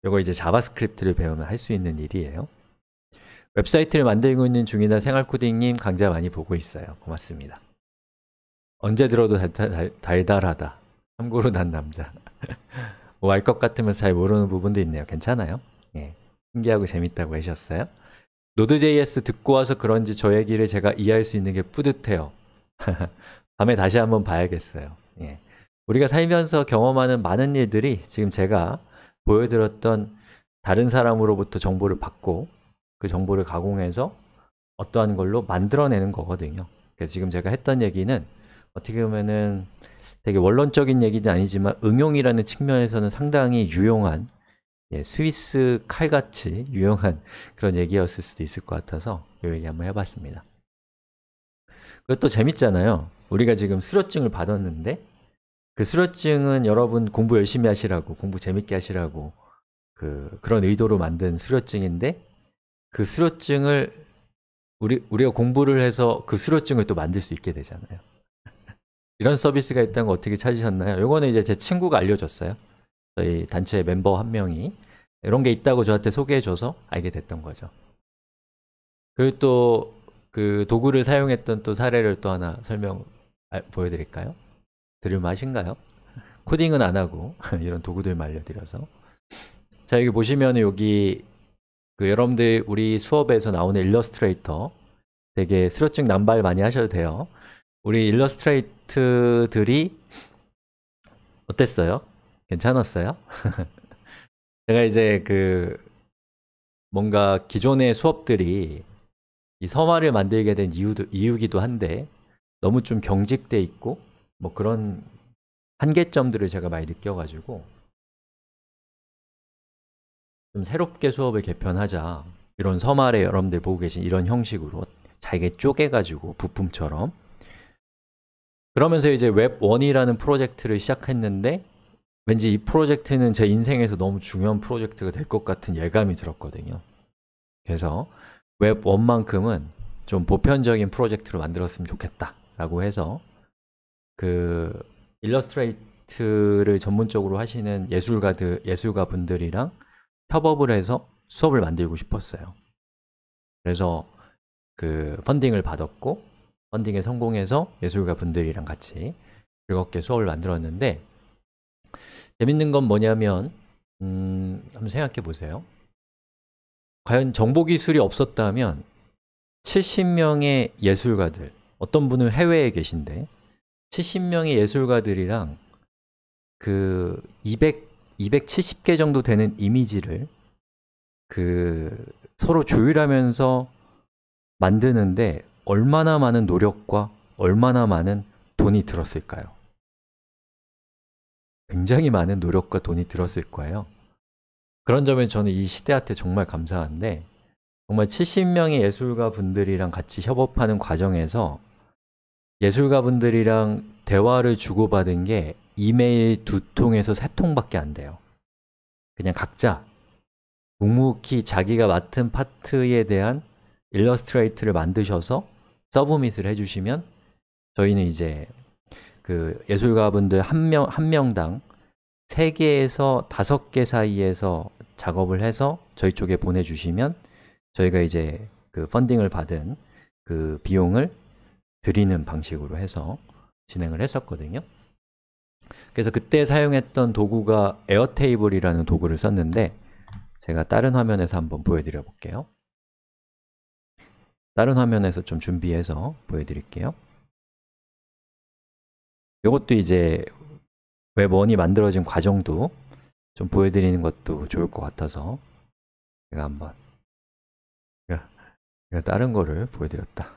이거 이제 자바스크립트를 배우면 할 수 있는 일이에요 웹사이트를 만들고 있는 중이나 생활코딩님 강좌 많이 보고 있어요 고맙습니다 언제 들어도 달, 달하다 참고로 난 남자 (laughs) 뭐알것 같으면 잘 모르는 부분도 있네요 괜찮아요? 예. 신기하고 재밌다고 하셨어요? 노드.js 듣고 와서 그런지 저 얘기를 제가 이해할 수 있는 게 뿌듯해요. 밤에 (laughs) 다시 한번 봐야겠어요. 예. 우리가 살면서 경험하는 많은 일들이 지금 제가 보여드렸던 다른 사람으로부터 정보를 받고 그 정보를 가공해서 어떠한 걸로 만들어내는 거거든요. 그래서 지금 제가 했던 얘기는 어떻게 보면은 되게 원론적인 얘기는 아니지만 응용이라는 측면에서는 상당히 유용한 예, 스위스 칼같이 유용한 그런 얘기였을 수도 있을 것 같아서 이 얘기 한번 해봤습니다. 그것도 재밌잖아요. 우리가 지금 수료증을 받았는데 그 수료증은 여러분 공부 열심히 하시라고 공부 재밌게 하시라고 그 그런 의도로 만든 수료증인데 그 수료증을 우리 우리가 공부를 해서 그 수료증을 또 만들 수 있게 되잖아요. (laughs) 이런 서비스가 있다는 거 어떻게 찾으셨나요? 요거는 이제 제 친구가 알려줬어요. 저희 단체 멤버 한 명이 이런 게 있다고 저한테 소개해줘서 알게 됐던 거죠 그리고 또 그 도구를 사용했던 또 사례를 또 하나 설명 아, 보여드릴까요? 들을맛인가요? 코딩은 안 하고 (laughs) 이런 도구들 알려드려서자 여기 보시면 여기 그 여러분들 우리 수업에서 나오는 일러스트레이터 되게 수료증 난발 많이 하셔도 돼요 우리 일러스트레이트들이 어땠어요? 괜찮았어요? (laughs) 제가 이제 그 뭔가 기존의 수업들이 이 서마를 만들게 된 이유도, 이유기도 한데 너무 좀 경직돼 있고 뭐 그런 한계점들을 제가 많이 느껴가지고 좀 새롭게 수업을 개편하자 이런 서말에 여러분들 보고 계신 이런 형식으로 잘게 쪼개가지고 부품처럼 그러면서 이제 웹1이라는 프로젝트를 시작했는데 왠지 이 프로젝트는 제 인생에서 너무 중요한 프로젝트가 될 것 같은 예감이 들었거든요. 그래서 웹 1만큼은 좀 보편적인 프로젝트로 만들었으면 좋겠다 라고 해서 그 일러스트레이트를 전문적으로 하시는 예술가들, 예술가 분들이랑 협업을 해서 수업을 만들고 싶었어요. 그래서 그 펀딩을 받았고 펀딩에 성공해서 예술가 분들이랑 같이 즐겁게 수업을 만들었는데 재밌는 건 뭐냐면 음, 한번 생각해 보세요. 과연 정보기술이 없었다면 70명의 예술가들, 어떤 분은 해외에 계신데 70명의 예술가들이랑 그 200, 270개 정도 되는 이미지를 그 서로 조율하면서 만드는데 얼마나 많은 노력과 얼마나 많은 돈이 들었을까요? 굉장히 많은 노력과 돈이 들었을 거예요 그런 점에 저는 이 시대한테 정말 감사한데 정말 70명의 예술가 분들이랑 같이 협업하는 과정에서 예술가 분들이랑 대화를 주고받은 게 이메일 두 통에서 세 통밖에 안 돼요 그냥 각자 묵묵히 자기가 맡은 파트에 대한 일러스트레이트를 만드셔서 서브밋을 해주시면 저희는 이제 그 예술가분들 한 명 한 명당 3개에서 5개 사이에서 작업을 해서 저희 쪽에 보내주시면 저희가 이제 그 펀딩을 받은 그 비용을 드리는 방식으로 해서 진행을 했었거든요 그래서 그때 사용했던 도구가 에어테이블이라는 도구를 썼는데 제가 다른 화면에서 한번 보여드려 볼게요 다른 화면에서 좀 준비해서 보여드릴게요 이것도 이제 웹원이 만들어진 과정도 좀 보여드리는 것도 좋을 것 같아서 제가 한번 제가 다른 거를 보여드렸다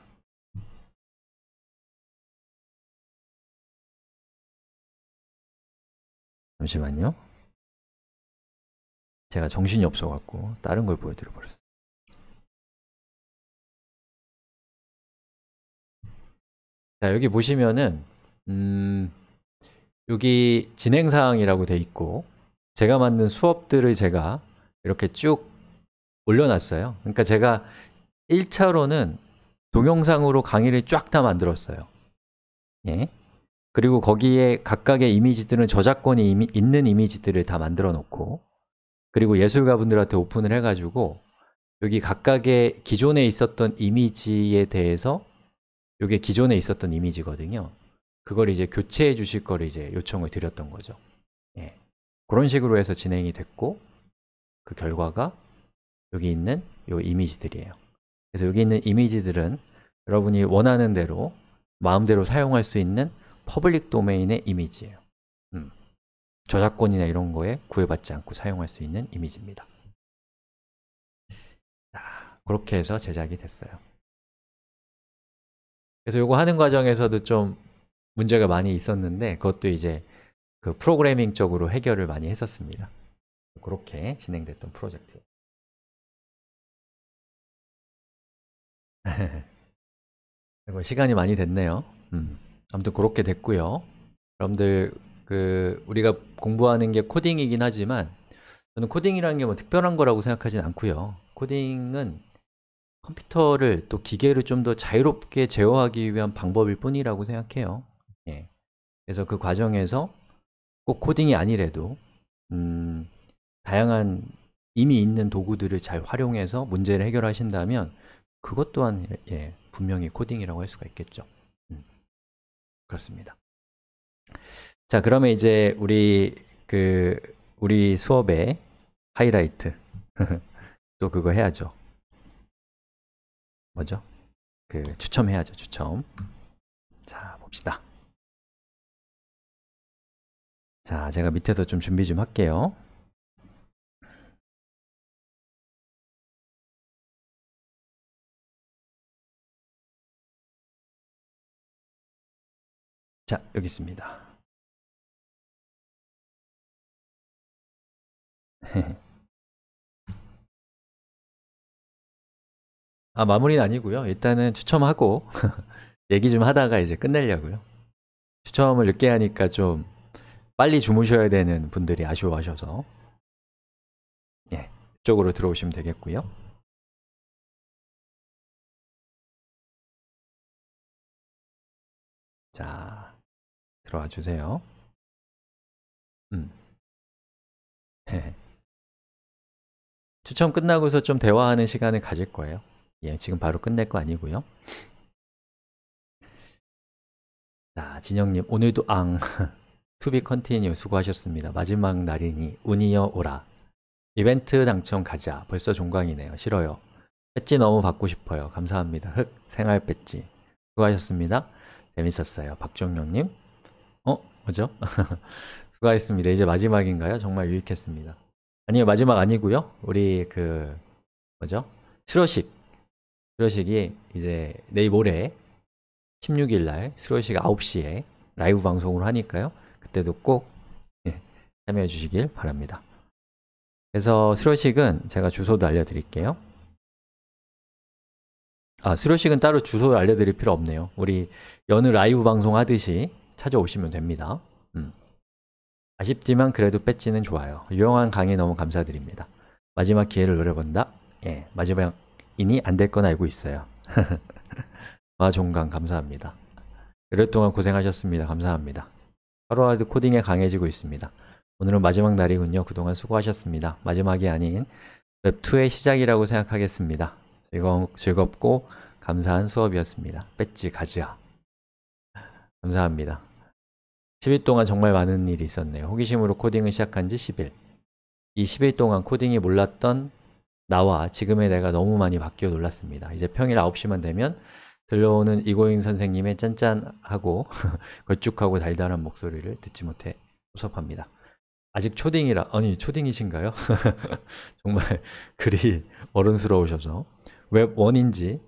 잠시만요 제가 정신이 없어갖고 다른 걸 보여드려 버렸어요 자 여기 보시면은 음, 여기 진행사항이라고 돼 있고 제가 만든 수업들을 제가 이렇게 쭉 올려놨어요 그러니까 제가 1차로는 동영상으로 강의를 쫙 다 만들었어요 예. 그리고 거기에 각각의 이미지들은 저작권이 이미, 있는 이미지들을 다 만들어 놓고 그리고 예술가분들한테 오픈을 해가지고 여기 각각의 기존에 있었던 이미지에 대해서 이게 기존에 있었던 이미지거든요 그걸 이제 교체해 주실 거를 이제 요청을 드렸던 거죠. 예. 그런 식으로 해서 진행이 됐고 그 결과가 여기 있는 요 이미지들이에요. 그래서 여기 있는 이미지들은 여러분이 원하는 대로 마음대로 사용할 수 있는 퍼블릭 도메인의 이미지예요. 음. 저작권이나 이런 거에 구애받지 않고 사용할 수 있는 이미지입니다. 자, 그렇게 해서 제작이 됐어요. 그래서 이거 하는 과정에서도 좀 문제가 많이 있었는데 그것도 이제 그 프로그래밍 쪽으로 해결을 많이 했었습니다 그렇게 진행됐던 프로젝트 (laughs) 이거 시간이 많이 됐네요 음. 아무튼 그렇게 됐고요 여러분들 그 우리가 공부하는 게 코딩이긴 하지만 저는 코딩이라는 게 뭐 특별한 거라고 생각하진 않고요 코딩은 컴퓨터를 또 기계를 좀 더 자유롭게 제어하기 위한 방법일 뿐이라고 생각해요 예. 그래서 그 과정에서 꼭 코딩이 아니래도 음, 다양한 이미 있는 도구들을 잘 활용해서 문제를 해결하신다면 그것 또한 예, 예 분명히 코딩이라고 할 수가 있겠죠. 음, 그렇습니다. 자, 그러면 이제 우리 그 우리 수업의 하이라이트 (laughs) 또 그거 해야죠. 뭐죠? 그 추첨해야죠, 추첨. 자, 봅시다. 자, 제가 밑에도좀 준비 좀 할게요. 자, 여기 있습니다. (laughs) 아, 마무리는 아니고요. 일단은 추첨하고 (laughs) 얘기 좀 하다가 이제 끝내려고요. 추첨을 늦게 하니까 좀 빨리 주무셔야 되는 분들이 아쉬워하셔서 예, 쪽으로 들어오시면 되겠고요. 자, 들어와 주세요. 음. (laughs) 추첨 끝나고서 좀 대화하는 시간을 가질 거예요. 예, 지금 바로 끝낼 거 아니고요. 자, 진영님, 오늘도 앙. (laughs) To be continue 수고하셨습니다. 마지막 날이니 운이여 오라. 이벤트 당첨 가자. 벌써 종강이네요. 싫어요. 배지 너무 받고 싶어요. 감사합니다. 흑 생활 배지 수고하셨습니다. 재밌었어요. 박종영님. 어? 뭐죠? (laughs) 수고하셨습니다. 이제 마지막인가요? 정말 유익했습니다. 아니요, 마지막 아니고요. 우리 그 뭐죠? 수료식. 수료식이 이제 내일 모레 16일 날 수료식 9시에 라이브 방송으로 하니까요. 때도 꼭 예, 참여해 주시길 바랍니다. 그래서 수료식은 제가 주소도 알려드릴게요. 아, 수료식은 따로 주소 알려드릴 필요 없네요. 우리 여느 라이브 방송 하듯이 찾아오시면 됩니다. 음. 아쉽지만 그래도 배지는 좋아요. 유용한 강의 너무 감사드립니다. 마지막 기회를 노려본다. 예, 마지막이니 안 될 건 알고 있어요. 마종강 (laughs) 감사합니다. 오랫동안 고생하셨습니다. 감사합니다. 하루하루 코딩에 강해지고 있습니다. 오늘은 마지막 날이군요. 그동안 수고하셨습니다. 마지막이 아닌 웹2의 시작이라고 생각하겠습니다. 즐겁, 고 감사한 수업이었습니다. 배지 가지야. 감사합니다. 10일 동안 정말 많은 일이 있었네요. 호기심으로 코딩을 시작한 지 10일. 이 10일 동안 코딩이 몰랐던 나와 지금의 내가 너무 많이 바뀌어 놀랐습니다. 이제 평일 9시만 되면 들려오는 이고잉 선생님의 짠짠하고 (laughs) 걸쭉하고 달달한 목소리를 듣지 못해 섭섭합니다. 아직 초딩이라, 아니 초딩이신가요? (laughs) 정말 그리 어른스러우셔서 웹1인지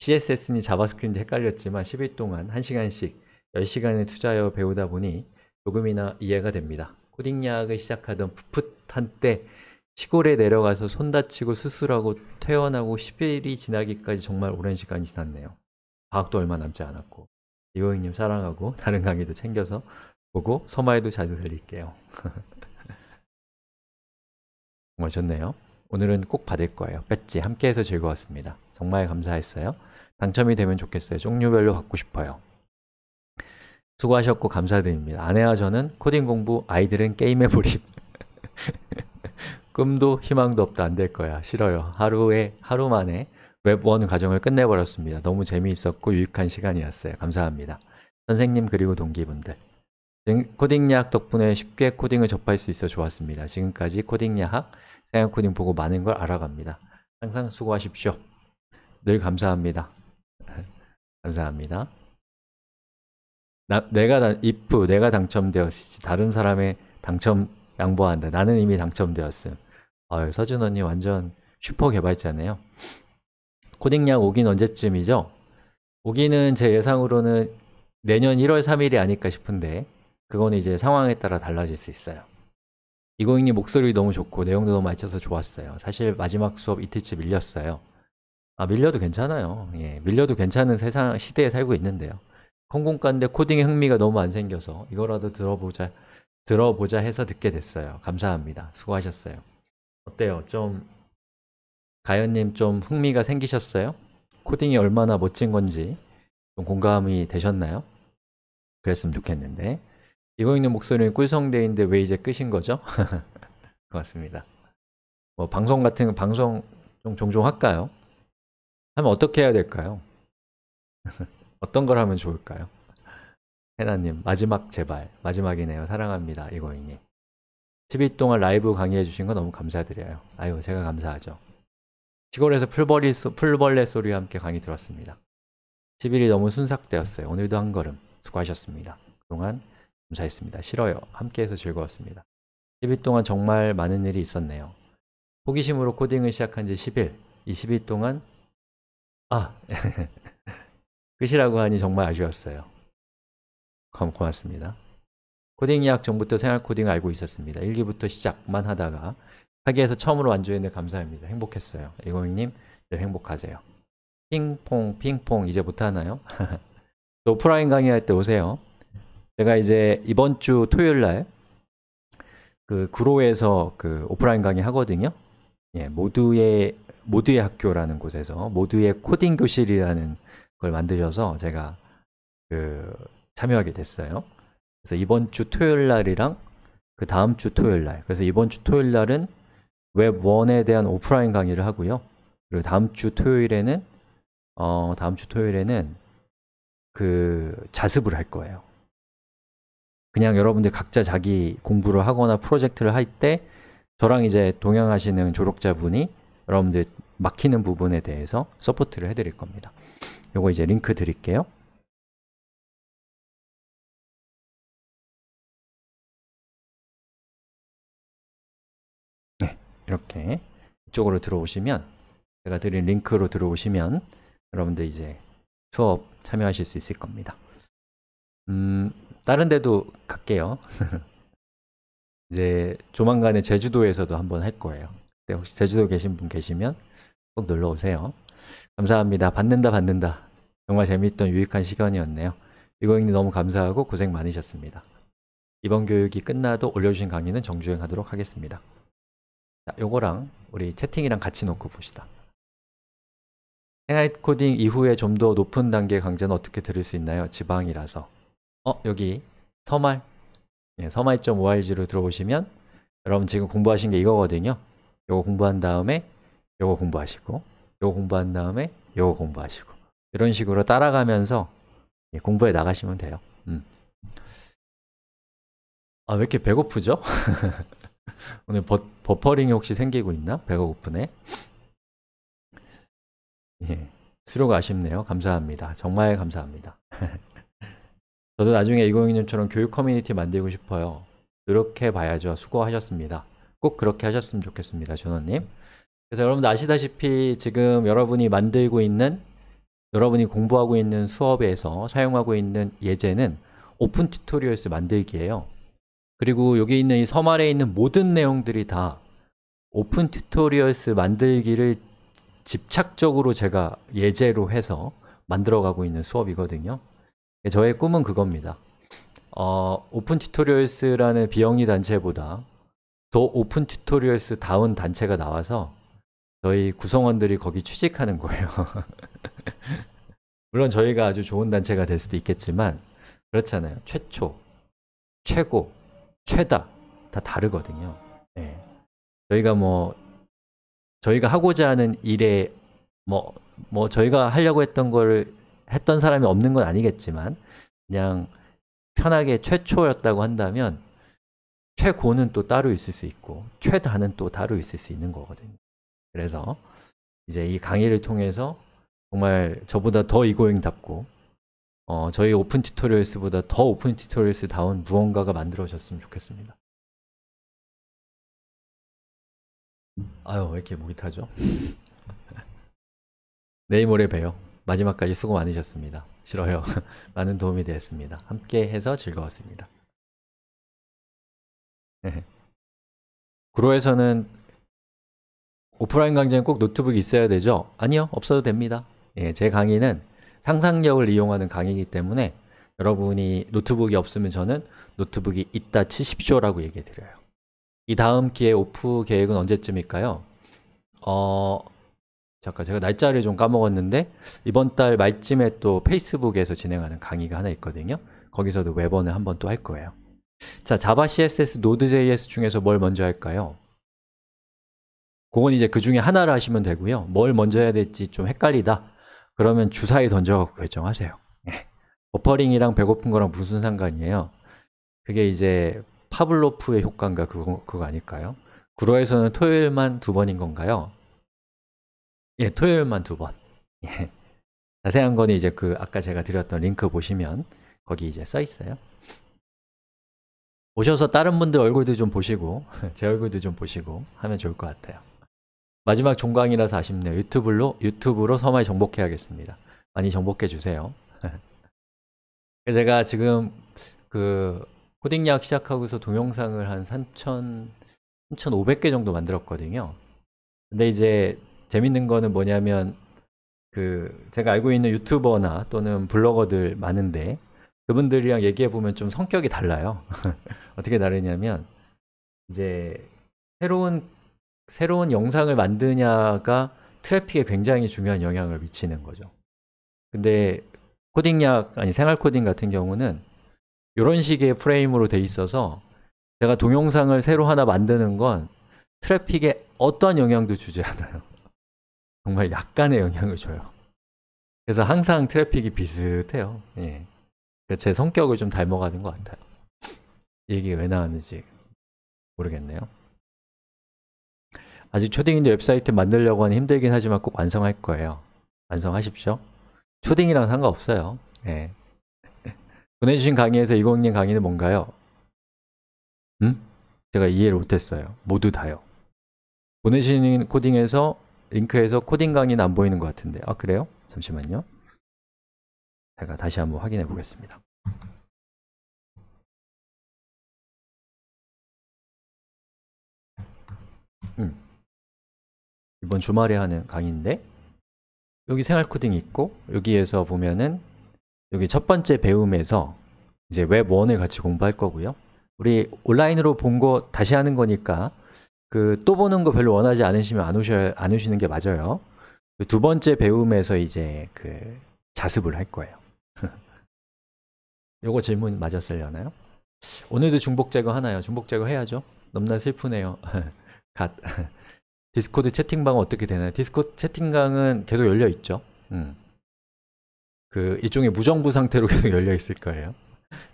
CSS니 자바스크립트인지 헷갈렸지만 10일 동안 1시간씩 10시간을 투자하여 배우다 보니 조금이나 이해가 됩니다. 코딩 야학을 시작하던 풋풋한 때 시골에 내려가서 손 다치고 수술하고 퇴원하고 10일이 지나기까지 정말 오랜 시간이 지났네요. 방학도 얼마 남지 않았고 이호잉님 사랑하고 (laughs) 다른 강의도 챙겨서 보고 서마에도 자주 들릴게요 (laughs) 정말 좋네요 오늘은 꼭 받을 거예요 배지 함께해서 즐거웠습니다 정말 감사했어요 당첨이 되면 좋겠어요 종류별로 받고 싶어요 수고하셨고 감사드립니다 아내와 저는 코딩 공부, 아이들은 게임에 몰입 (laughs) 꿈도 희망도 없다 안 될 거야 싫어요 하루에 하루 만에 웹1 과정을 끝내버렸습니다. 너무 재미있었고 유익한 시간이었어요. 감사합니다. 선생님 그리고 동기분들 코딩야학 덕분에 쉽게 코딩을 접할 수 있어 좋았습니다. 지금까지 코딩야학, 생양코딩 보고 많은 걸 알아갑니다. 항상 수고하십시오. 늘 감사합니다. (laughs) 감사합니다. 나, 내가 다, if 내가 당첨되었지 다른 사람의 당첨 양보한다. 나는 이미 당첨되었음. 어, 서준 언니 완전 슈퍼 개발자네요. 코딩양 오긴 언제쯤이죠? 오기는 제 예상으로는 내년 1월 3일이 아닐까 싶은데 그건 이제 상황에 따라 달라질 수 있어요 이공잉님 목소리 너무 좋고 내용도 너무 맞춰서 좋았어요 사실 마지막 수업 이틀치 밀렸어요 아 밀려도 괜찮아요 예, 밀려도 괜찮은 세상 시대에 살고 있는데요 컴공과인데 코딩에 흥미가 너무 안 생겨서 이거라도 들어보자 들어보자 해서 듣게 됐어요 감사합니다 수고하셨어요 어때요? 좀 가연님 좀 흥미가 생기셨어요? 코딩이 얼마나 멋진 건지 좀 공감이 되셨나요? 그랬으면 좋겠는데 이거있는 목소리는 꿀성대인데 왜 이제 끄신 거죠? (laughs) 고맙습니다 뭐 방송 같은 방송 좀 종종 할까요? 하면 어떻게 해야 될까요? (laughs) 어떤 걸 하면 좋을까요? 해나님 마지막 제발 마지막이네요 사랑합니다 이거잉님 10일 동안 라이브 강의해 주신 거 너무 감사드려요 아유 제가 감사하죠 시골에서 풀벌이, 풀벌레 소리와 함께 강의 들었습니다. 10일이 너무 순삭되었어요. 오늘도 한 걸음 수고하셨습니다. 그동안 감사했습니다. 싫어요. 함께해서 즐거웠습니다. 10일 동안 정말 많은 일이 있었네요. 호기심으로 코딩을 시작한 지 10일, 20일 동안 아! (laughs) 끝이라고 하니 정말 아쉬웠어요. 고, 고맙습니다. 코딩 예학 전부터 생활 코딩을 알고 있었습니다. 1기부터 시작만 하다가 하기에서 처음으로 완주했는데 감사합니다. 행복했어요. 이고잉님, 늘 행복하세요. 핑퐁, 핑퐁, 이제 못하나요? (laughs) 오프라인 강의할 때 오세요. 제가 이제 이번 주 토요일 날, 그, 구로에서 그 오프라인 강의 하거든요. 예, 모두의, 모두의 학교라는 곳에서, 모두의 코딩 교실이라는 걸 만드셔서 제가 그, 참여하게 됐어요. 그래서 이번 주 토요일 날이랑 그 다음 주 토요일 날 그래서 이번 주 토요일 날은 웹1에 대한 오프라인 강의를 하고요. 그리고 다음 주 토요일에는 어, 다음 주 토요일에는 그 자습을 할 거예요. 그냥 여러분들 각자 자기 공부를 하거나 프로젝트를 할 때 저랑 이제 동행하시는 졸업자분이 여러분들 막히는 부분에 대해서 서포트를 해드릴 겁니다. 요거 이제 링크 드릴게요. 이렇게 이쪽으로 들어오시면 제가 드린 링크로 들어오시면 여러분들 이제 수업 참여하실 수 있을 겁니다. 음, 다른 데도 갈게요. (laughs) 이제 조만간에 제주도에서도 한번 할 거예요. 네, 혹시 제주도 계신 분 계시면 꼭 놀러 오세요. 감사합니다. 받는다 받는다. 정말 재미있던 유익한 시간이었네요. 이고객님 너무 감사하고 고생 많으셨습니다. 이번 교육이 끝나도 올려주신 강의는 정주행하도록 하겠습니다. 자, 요거랑 우리 채팅이랑 같이 놓고 봅시다. AI 코딩 이후에 좀 더 높은 단계 강좌는 어떻게 들을 수 있나요? 지방이라서. 어, 여기 서말. 예, 서말.org로 들어오시면 여러분 지금 공부하신 게 이거거든요. 요거 공부한 다음에 요거 공부하시고 요거 공부한 다음에 요거 공부하시고 이런 식으로 따라가면서 예, 공부해 나가시면 돼요. 음. 아, 왜 이렇게 배고프죠? (laughs) 오늘 버, 버퍼링이 혹시 생기고 있나? 배가 고프네. 예. 수료가 아쉽네요. 감사합니다. 정말 감사합니다. (laughs) 저도 나중에 이공익님처럼 교육 커뮤니티 만들고 싶어요. 노력해 봐야죠. 수고하셨습니다. 꼭 그렇게 하셨으면 좋겠습니다. 전원님. 그래서 여러분들 아시다시피 지금 여러분이 만들고 있는 여러분이 공부하고 있는 수업에서 사용하고 있는 예제는 오픈 튜토리얼스 만들기예요. 그리고 여기 있는 이서말에 있는 모든 내용들이 다 오픈 튜토리얼스 만들기를 집착적으로 제가 예제로 해서 만들어가고 있는 수업이거든요 저의 꿈은 그겁니다 어, 오픈 튜토리얼스라는 비영리 단체보다 더 오픈 튜토리얼스 다운 단체가 나와서 저희 구성원들이 거기 취직하는 거예요 (laughs) 물론 저희가 아주 좋은 단체가 될 수도 있겠지만 그렇잖아요 최초, 최고 최다 다 다르거든요. 네. 저희가 뭐 저희가 하고자 하는 일에 뭐뭐 뭐 저희가 하려고 했던 걸 했던 사람이 없는 건 아니겠지만 그냥 편하게 최초였다고 한다면 최고는 또 따로 있을 수 있고 최다는 또 따로 있을 수 있는 거거든요. 그래서 이제 이 강의를 통해서 정말 저보다 더 이고잉답고 어, 저희 오픈 튜토리얼스보다 더 오픈 튜토리얼스 다운 무언가가 만들어졌으면 좋겠습니다. 아유, 왜 이렇게 목이 타죠? 네이 (laughs) 모레 봬요. 마지막까지 수고 많으셨습니다. 싫어요. (laughs) 많은 도움이 되었습니다. 함께 해서 즐거웠습니다. (laughs) 구로에서는 오프라인 강좌는 꼭 노트북이 있어야 되죠? 아니요, 없어도 됩니다. 예, 제 강의는 상상력을 이용하는 강의이기 때문에 여러분이 노트북이 없으면 저는 노트북이 있다 치십시오라고 얘기해 드려요 이 다음 기회 오프 계획은 언제쯤일까요? 어... 잠깐 제가 날짜를 좀 까먹었는데 이번 달 말쯤에 또 페이스북에서 진행하는 강의가 하나 있거든요 거기서도 웹원을 한번 또 할 거예요 자, 자바 CSS, 노드.js 중에서 뭘 먼저 할까요? 그건 이제 그 중에 하나를 하시면 되고요 뭘 먼저 해야 될지 좀 헷갈리다 그러면 주사위 던져갖고 결정하세요. 네. 버퍼링이랑 배고픈 거랑 무슨 상관이에요? 그게 이제 파블로프의 효과인가 그거, 그거 아닐까요? 구로에서는 토요일만 두 번인 건가요? 예, 토요일만 두 번. 예. 자세한 거는 이제 그 아까 제가 드렸던 링크 보시면 거기 이제 써 있어요. 오셔서 다른 분들 얼굴도 좀 보시고 (laughs) 제 얼굴도 좀 보시고 하면 좋을 것 같아요. 마지막 종강이라서 아쉽네요. 유튜브로, 유튜브로 서마이 정복해야겠습니다. 많이 정복해 주세요. (laughs) 그 제가 지금 그 코딩 약 시작하고서 동영상을 한 3천 3,500개 정도 만들었거든요. 근데 이제 재밌는 거는 뭐냐면 그 제가 알고 있는 유튜버나 또는 블로거들 많은데 그분들이랑 얘기해 보면 좀 성격이 달라요. (laughs) 어떻게 다르냐면 이제 새로운 새로운 영상을 만드냐가 트래픽에 굉장히 중요한 영향을 미치는 거죠. 근데 코딩약, 아니 생활 코딩 같은 경우는 이런 식의 프레임으로 돼 있어서 제가 동영상을 새로 하나 만드는 건 트래픽에 어떠한 영향도 주지 않아요. (laughs) 정말 약간의 영향을 줘요. 그래서 항상 트래픽이 비슷해요. 예. 그러니까 제 성격을 좀 닮아가는 것 같아요. 얘기 왜 나왔는지 모르겠네요. 아직 초딩인데 웹사이트 만들려고 하니 힘들긴 하지만 꼭 완성할 거예요. 완성하십시오. 초딩이랑 상관없어요. 예. (laughs) 보내주신 강의에서 이0님 강의는 뭔가요? 음? 제가 이해를 못했어요. 모두 다요. 보내주신 코딩에서 링크에서 코딩 강의는 안 보이는 것 같은데 아 그래요? 잠시만요. 제가 다시 한번 확인해 보겠습니다. 음. 이번 주말에 하는 강의인데 여기 생활 코딩 있고 여기에서 보면은 여기 첫 번째 배움에서 이제 웹1을 같이 공부할 거고요 우리 온라인으로 본 거 다시 하는 거니까 그 또 보는 거 별로 원하지 않으시면 안, 오셔, 안 오시는 게 맞아요 그 두 번째 배움에서 이제 그 자습을 할 거예요 (laughs) 요거 질문 맞았으려나요 오늘도 중복 제거 하나요? 중복 제거 해야죠 넘나 슬프네요 (laughs) 갓 디스코드 채팅방은 어떻게 되나요? 디스코드 채팅방은 계속 열려 있죠. 음. 그 일종의 무정부 상태로 (laughs) 계속 열려 있을 거예요.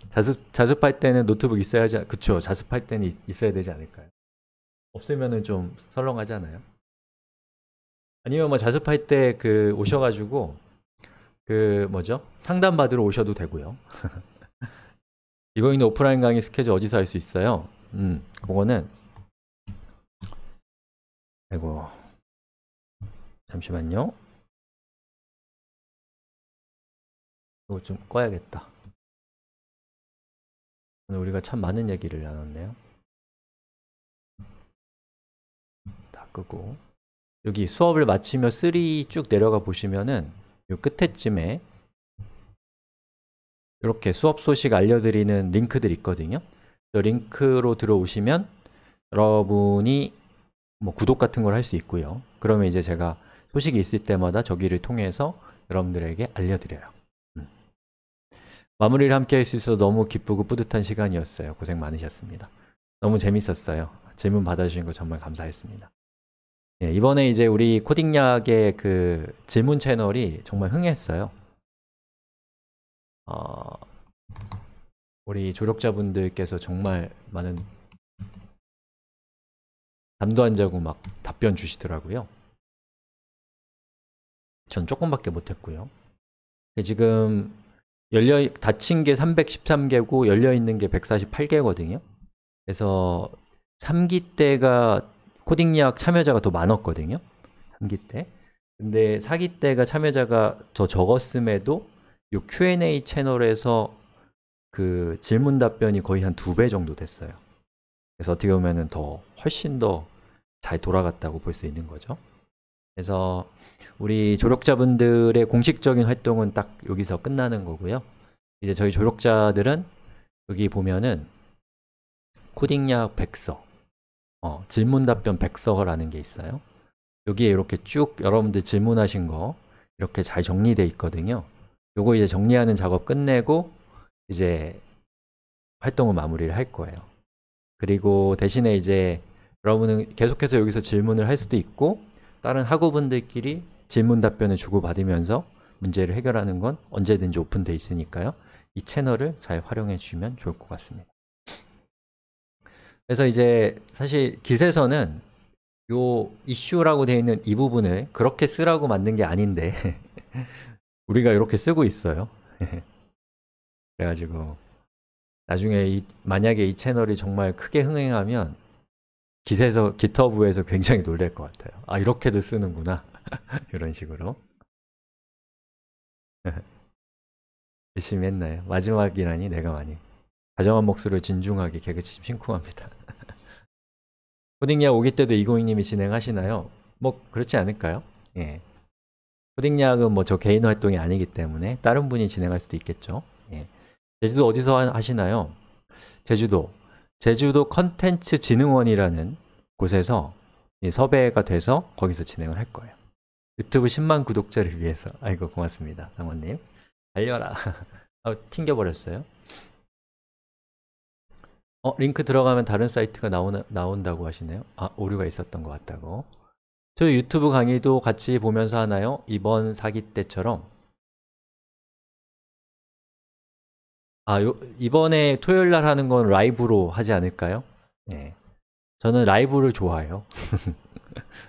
자습 자습할 때는 노트북 있어야지 그쵸? 자습할 때는 있, 어야 되지 않을까요? 없으면은 좀 설렁하잖아요. 아니면 뭐 자습할 때 그 오셔가지고 그 뭐죠 상담 받으러 오셔도 되고요. (laughs) 이거 있는 오프라인 강의 스케줄 어디서 할 수 있어요? 음, 그거는 아이고 잠시만요 이거 좀 꺼야겠다 오늘 우리가 참 많은 얘기를 나눴네요 다 끄고 여기 수업을 마치며 3 쭉 내려가 보시면은 요 끝에쯤에 이렇게 수업 소식 알려드리는 링크들 있거든요 링크로 들어오시면 여러분이 뭐 구독 같은 걸 할 수 있고요. 그러면 이제 제가 소식이 있을 때마다 저기를 통해서 여러분들에게 알려드려요. 음. 마무리를 함께 할 수 있어서 너무 기쁘고 뿌듯한 시간이었어요. 고생 많으셨습니다. 너무 재밌었어요. 질문 받아주신 거 정말 감사했습니다. 예, 이번에 이제 우리 코딩약의 그 질문 채널이 정말 흥했어요. 어, 우리 조력자분들께서 정말 많은 잠도 안 자고 막 답변 주시더라고요. 전 조금밖에 못했고요. 지금 열려 닫힌 게 313개고 열려 있는 게 148개거든요. 그래서 3기 때가 코딩리학 참여자가 더 많았거든요. 3기 때. 근데 4기 때가 참여자가 더 적었음에도 이 Q&A 채널에서 그 질문 답변이 거의 한 두 배 정도 됐어요. 그래서 어떻게 보면은 더 훨씬 더잘 돌아갔다고 볼 수 있는 거죠. 그래서 우리 조력자분들의 공식적인 활동은 딱 여기서 끝나는 거고요. 이제 저희 조력자들은 여기 보면은 코딩약 백서, 어, 질문 답변 백서라는 게 있어요. 여기에 이렇게 쭉 여러분들 질문하신 거 이렇게 잘정리되어 있거든요. 요거 이제 정리하는 작업 끝내고 이제 활동을 마무리를 할 거예요. 그리고 대신에 이제 여러분은 계속해서 여기서 질문을 할 수도 있고 다른 학우분들끼리 질문 답변을 주고받으면서 문제를 해결하는 건 언제든지 오픈되어 있으니까요 이 채널을 잘 활용해 주시면 좋을 것 같습니다 그래서 이제 사실 기세서는요 이슈라고 되어 있는 이 부분을 그렇게 쓰라고 만든 게 아닌데 (laughs) 우리가 이렇게 쓰고 있어요 (laughs) 그래가지고 나중에 이, 만약에 이 채널이 정말 크게 흥행하면 기세서 에 기터브에서 굉장히 놀랄 것 같아요. 아 이렇게도 쓰는구나 (laughs) 이런 식으로 열심히 (laughs) 했나요? 마지막이라니 내가 많이 다정한 목소리로 진중하게 개그치심 심쿵합니다. (laughs) 코딩야 오기 때도 이고잉님이 진행하시나요? 뭐 그렇지 않을까요? 예. 코딩야학은 뭐 저 개인 활동이 아니기 때문에 다른 분이 진행할 수도 있겠죠. 예. 제주도 어디서 하시나요? 제주도 제주도 컨텐츠 진흥원이라는 곳에서 섭외가 돼서 거기서 진행을 할 거예요. 유튜브 10만 구독자를 위해서. 아이고 고맙습니다. 당원님. 알려라. (laughs) 아, 튕겨버렸어요. 어, 링크 들어가면 다른 사이트가 나오나, 나온다고 하시네요. 아, 오류가 있었던 것 같다고. 저 유튜브 강의도 같이 보면서 하나요? 이번 사기 때처럼 아, 요, 이번에 토요일 날 하는 건 라이브로 하지 않을까요? 네. 저는 라이브를 좋아해요.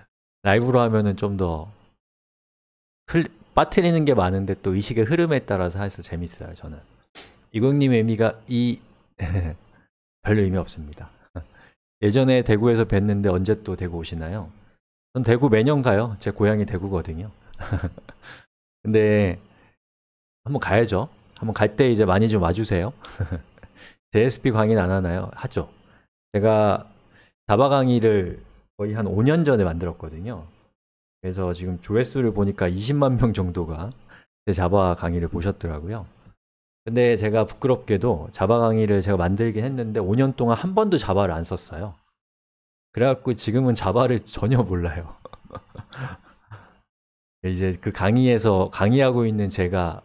(laughs) 라이브로 하면은 좀더 빠트리는 게 많은데 또 의식의 흐름에 따라서 해서 재밌어요, 저는. 이국님 의미가 이 (laughs) 별로 의미 없습니다. 예전에 대구에서 뵀는데 언제 또 대구 오시나요? 전 대구 매년 가요. 제 고향이 대구거든요. (laughs) 근데 한번 가야죠. 한번 갈 때 이제 많이 좀 와주세요. JSP (laughs) 강의는 안 하나요? 하죠. 제가 자바 강의를 거의 한 5년 전에 만들었거든요. 그래서 지금 조회수를 보니까 20만 명 정도가 제 자바 강의를 보셨더라고요. 근데 제가 부끄럽게도 자바 강의를 제가 만들긴 했는데 5년 동안 한 번도 자바를 안 썼어요. 그래갖고 지금은 자바를 전혀 몰라요. (laughs) 이제 그 강의에서 강의하고 있는 제가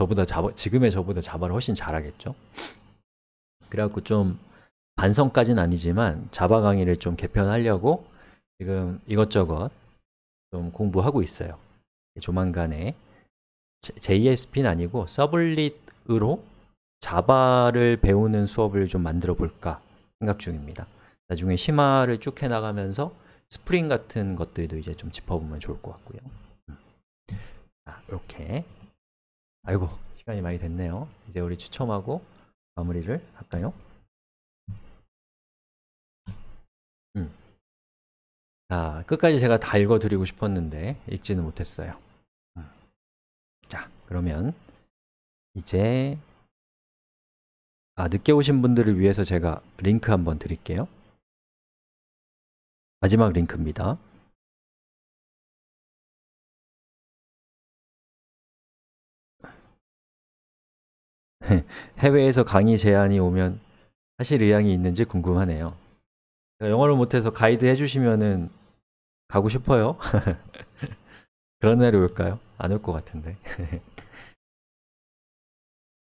저보다 자바, 지금의 저보다 자바를 훨씬 잘하겠죠? 그래갖고 좀 반성까지는 아니지만 자바 강의를 좀 개편하려고 지금 이것저것 좀 공부하고 있어요 조만간에 JSP는 아니고 서블릿으로 자바를 배우는 수업을 좀 만들어 볼까 생각 중입니다 나중에 심화를 쭉 해나가면서 스프링 같은 것들도 이제 좀 짚어보면 좋을 것 같고요 음. 자, 이렇게 아이고 시간이 많이 됐네요 이제 우리 추첨하고 마무리를 할까요? 음. 자 끝까지 제가 다 읽어드리고 싶었는데 읽지는 못했어요 음. 자 그러면 이제 아 늦게 오신 분들을 위해서 제가 링크 한번 드릴게요 마지막 링크입니다 (laughs) 해외에서 강의 제안이 오면 사실 의향이 있는지 궁금하네요. 영어를 못해서 가이드 해주시면 가고 싶어요. (laughs) 그런 날이 올까요? 안 올 것 같은데. (laughs)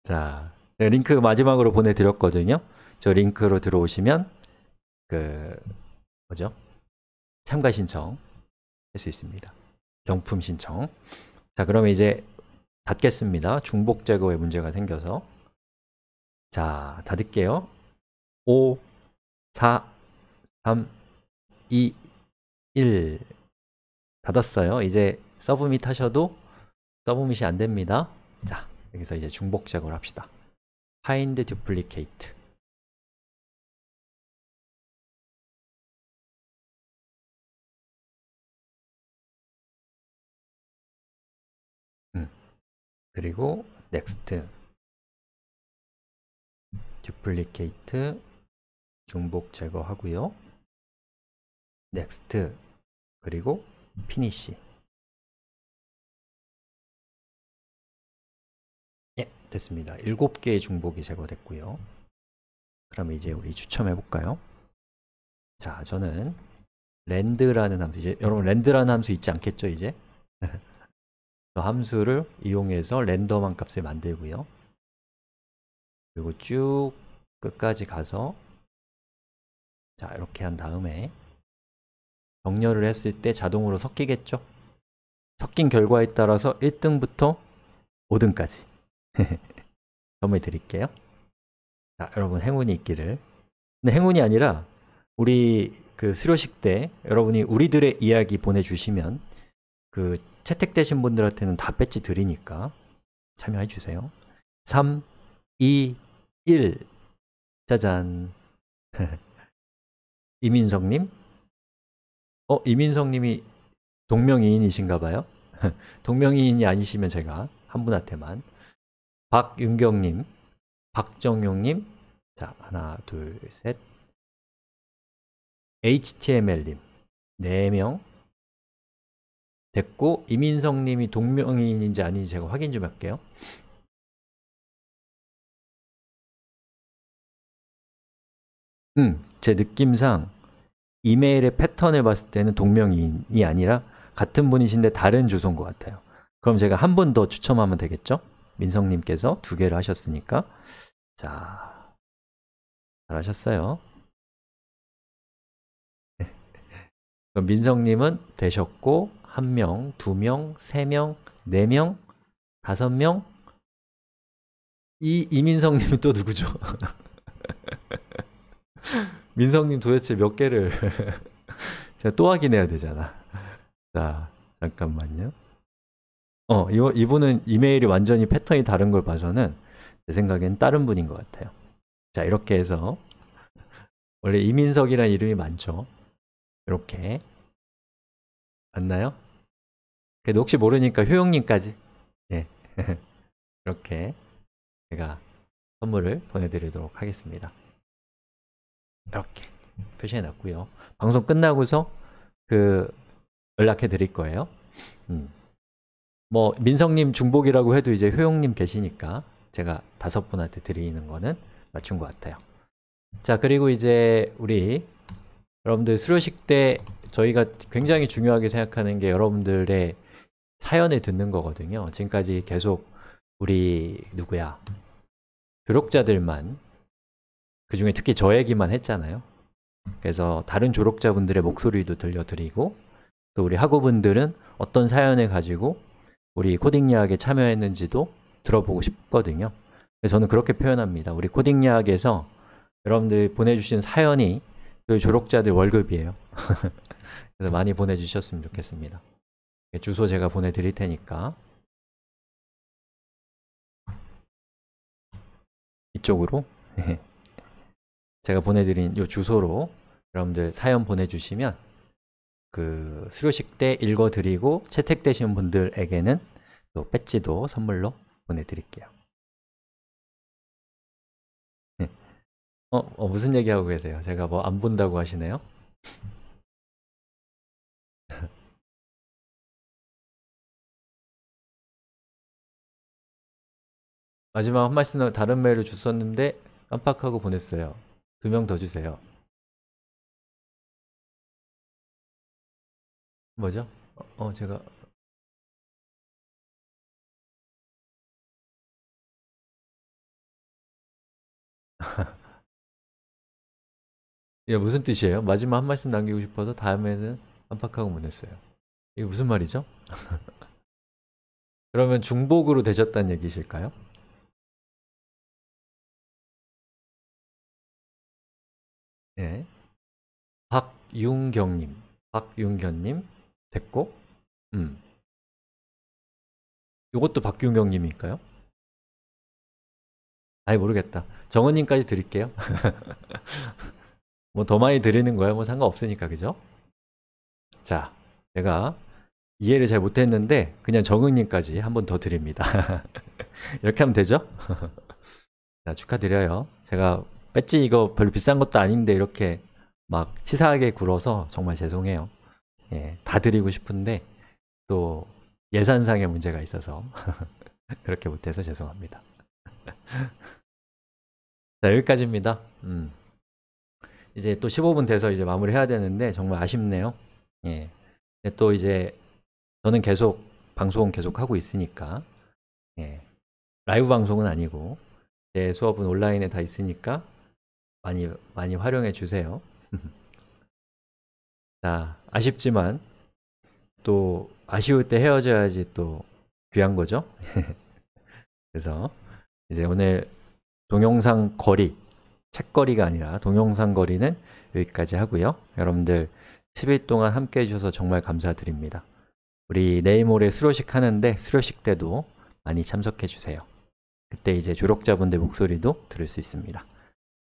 자, 링크 마지막으로 보내드렸거든요. 저 링크로 들어오시면 그 뭐죠? 참가 신청 할 수 있습니다. 경품 신청. 자, 그러면 이제 닫겠습니다. 중복 제거에 문제가 생겨서 자, 닫을게요. 5, 4, 3, 2, 1 닫았어요. 이제 서브밋 하셔도 서브밋이 안 됩니다. 자, 여기서 이제 중복 제거를 합시다. find duplicate 그리고 넥스트 듀플리케이트 중복 제거하고요 넥스트 그리고 피니시 예 됐습니다 7개의 중복이 제거됐고요 그럼 이제 우리 추첨해 볼까요 자 저는 랜드라는 함수 이제 여러분 랜드라는 함수 있지 않겠죠 이제 (laughs) 함수를 이용해서 랜덤한 값을 만들고요. 그리고 쭉 끝까지 가서 자 이렇게 한 다음에 정렬을 했을 때 자동으로 섞이겠죠? 섞인 결과에 따라서 1등부터 5등까지 (laughs) 점을 드릴게요. 자, 여러분 행운이 있기를 근데 행운이 아니라 우리 그 수료식 때 여러분이 우리들의 이야기 보내주시면 그 채택되신 분들한테는 다 배지 드리니까 참여해 주세요 3, 2, 1 짜잔 (laughs) 이민성님 어? 이민성님이 동명이인이신가 봐요 (laughs) 동명이인이 아니시면 제가 한 분한테만 박윤경님 박정용님 자 하나 둘셋 HTML님 네명 됐고 이민성 님이 동명이인인지 아닌지 제가 확인 좀 할게요. 음, 제 느낌상 이메일의 패턴을 봤을 때는 동명이인이 아니라 같은 분이신데 다른 주소인 것 같아요. 그럼 제가 한 번 더 추첨하면 되겠죠? 민성님께서 두 개를 하셨으니까 자, 잘하셨어요. (laughs) 민성님은 되셨고 1 명, 2 명, 3 명, 4 명, 5 명. 이 이민성님이 또 누구죠? (laughs) 민성님 도대체 몇 개를 (laughs) 제가 또 확인해야 되잖아. 자, 잠깐만요. 어, 이, 분은 이메일이 완전히 패턴이 다른 걸 봐서는 제 생각엔 다른 분인 것 같아요. 자, 이렇게 해서 원래 이민석이란 이름이 많죠? 이렇게 맞나요? 그래도 혹시 모르니까 효영님까지 예. (laughs) 이렇게 제가 선물을 보내드리도록 하겠습니다 이렇게 표시해놨고요 방송 끝나고서 그 연락해 드릴 거예요 음. 뭐 민성님 중복이라고 해도 이제 효영님 계시니까 제가 다섯 분한테 드리는 거는 맞춘 것 같아요 자 그리고 이제 우리 여러분들 수료식 때 저희가 굉장히 중요하게 생각하는 게 여러분들의 사연을 듣는 거거든요. 지금까지 계속 우리 누구야 졸업자들만그 중에 특히 저 얘기만 했잖아요. 그래서 다른 졸업자분들의 목소리도 들려드리고 또 우리 학우분들은 어떤 사연을 가지고 우리 코딩 야학에 참여했는지도 들어보고 싶거든요. 그래서 저는 그렇게 표현합니다. 우리 코딩 야학에서 여러분들이 보내주신 사연이 저희 그 졸업자들 월급이에요. (laughs) 그래서 많이 보내주셨으면 좋겠습니다. 예, 주소 제가 보내드릴 테니까 이쪽으로 (laughs) 예. 제가 보내드린 이 주소로 여러분들 사연 보내주시면 그 수료식 때 읽어드리고 채택되신 분들에게는 또 배지도 선물로 보내드릴게요 예. 어, 어 무슨 얘기하고 계세요? 제가 뭐 안 본다고 하시네요? 마지막 한 말씀은 다른 메일을 주셨는데 깜빡하고 보냈어요. 두 명 더 주세요. 뭐죠? 어, 어 제가 (laughs) 이게 무슨 뜻이에요? 마지막 한 말씀 남기고 싶어서 다음에는 깜빡하고 보냈어요. 이게 무슨 말이죠? (laughs) 그러면 중복으로 되셨다는 얘기실까요? 예. 박윤경님, 박윤경님 됐고, 음. 이것도 박윤경님일까요? 아예 모르겠다. 정은님까지 드릴게요. (laughs) 뭐 더 많이 드리는 거야 뭐 상관없으니까 그죠? 자, 제가 이해를 잘 못했는데 그냥 정은님까지 한 번 더 드립니다. (laughs) 이렇게 하면 되죠? (laughs) 자, 축하드려요. 제가 배지 이거 별로 비싼 것도 아닌데 이렇게 막 치사하게 굴어서 정말 죄송해요. 예, 다 드리고 싶은데 또 예산상의 문제가 있어서 (laughs) 그렇게 못해서 죄송합니다. (laughs) 자, 여기까지입니다. 음. 이제 또 15분 돼서 이제 마무리해야 되는데 정말 아쉽네요. 예. 또 이제 저는 계속 방송 계속 하고 있으니까 예. 라이브 방송은 아니고 제 수업은 온라인에 다 있으니까 많이 많이 활용해 주세요. (laughs) 자, 아쉽지만 또 아쉬울 때 헤어져야지 또 귀한 거죠. (laughs) 그래서 이제 오늘 동영상 거리, 책거리가 아니라 동영상 거리는 여기까지 하고요. 여러분들 10일 동안 함께 해주셔서 정말 감사드립니다. 우리 네이 모레 수료식 하는데 수료식 때도 많이 참석해 주세요. 그때 이제 졸업자분들 목소리도 들을 수 있습니다.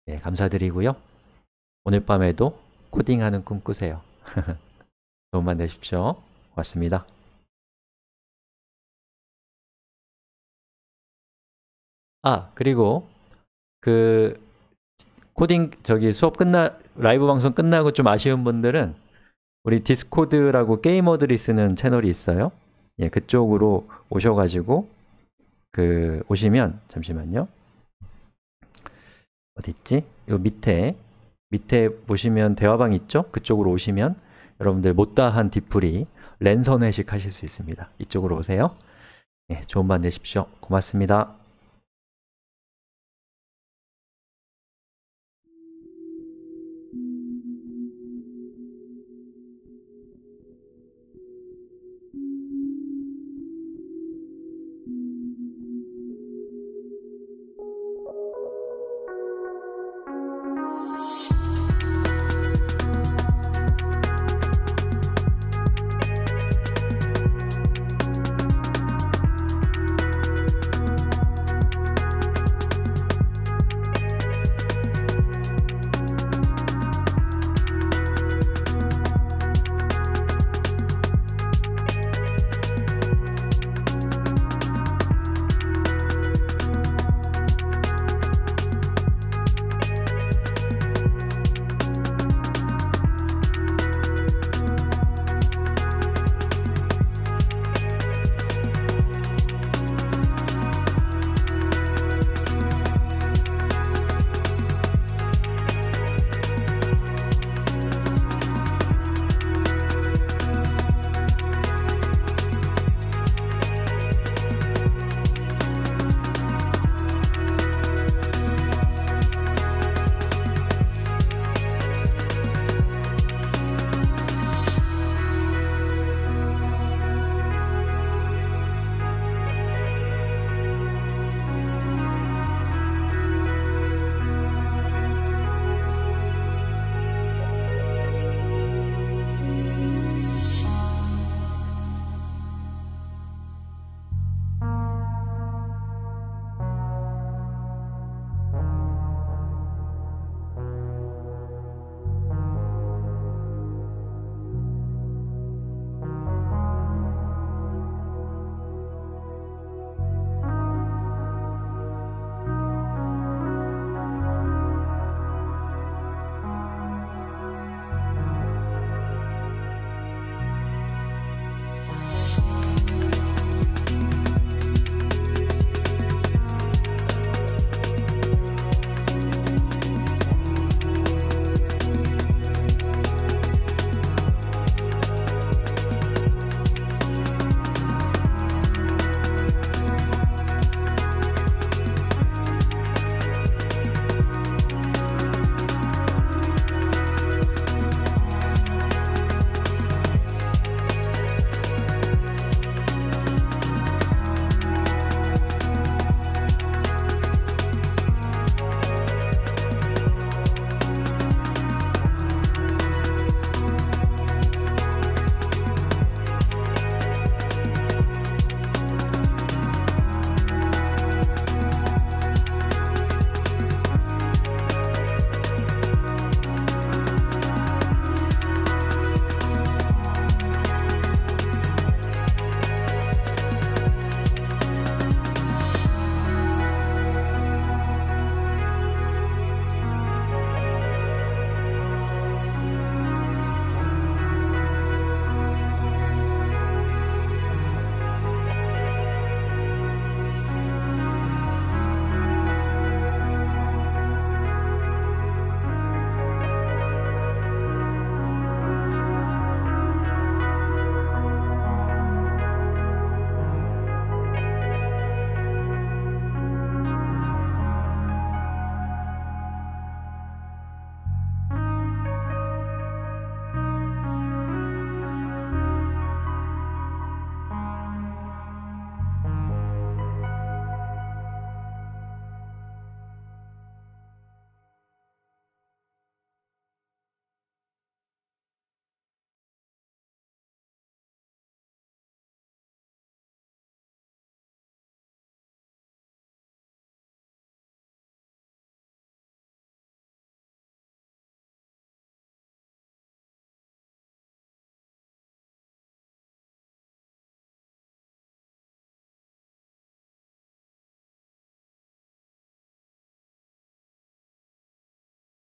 네, 감사드리고요. 오늘 밤에도 코딩하는 꿈 꾸세요. 도움만 (laughs) 되십시오. 고맙습니다. 아, 그리고 그 코딩 저기 수업 끝나 라이브 방송 끝나고 좀 아쉬운 분들은 우리 디스코드라고 게이머들이 쓰는 채널이 있어요. 예, 그쪽으로 오셔 가지고 그 오시면 잠시만요. 어딨지? 요 밑에 밑에 보시면 대화방 있죠? 그쪽으로 오시면 여러분들 못다한 뒤풀이 랜선 회식 하실 수 있습니다. 이쪽으로 오세요. 네, 좋은 밤 되십시오. 고맙습니다.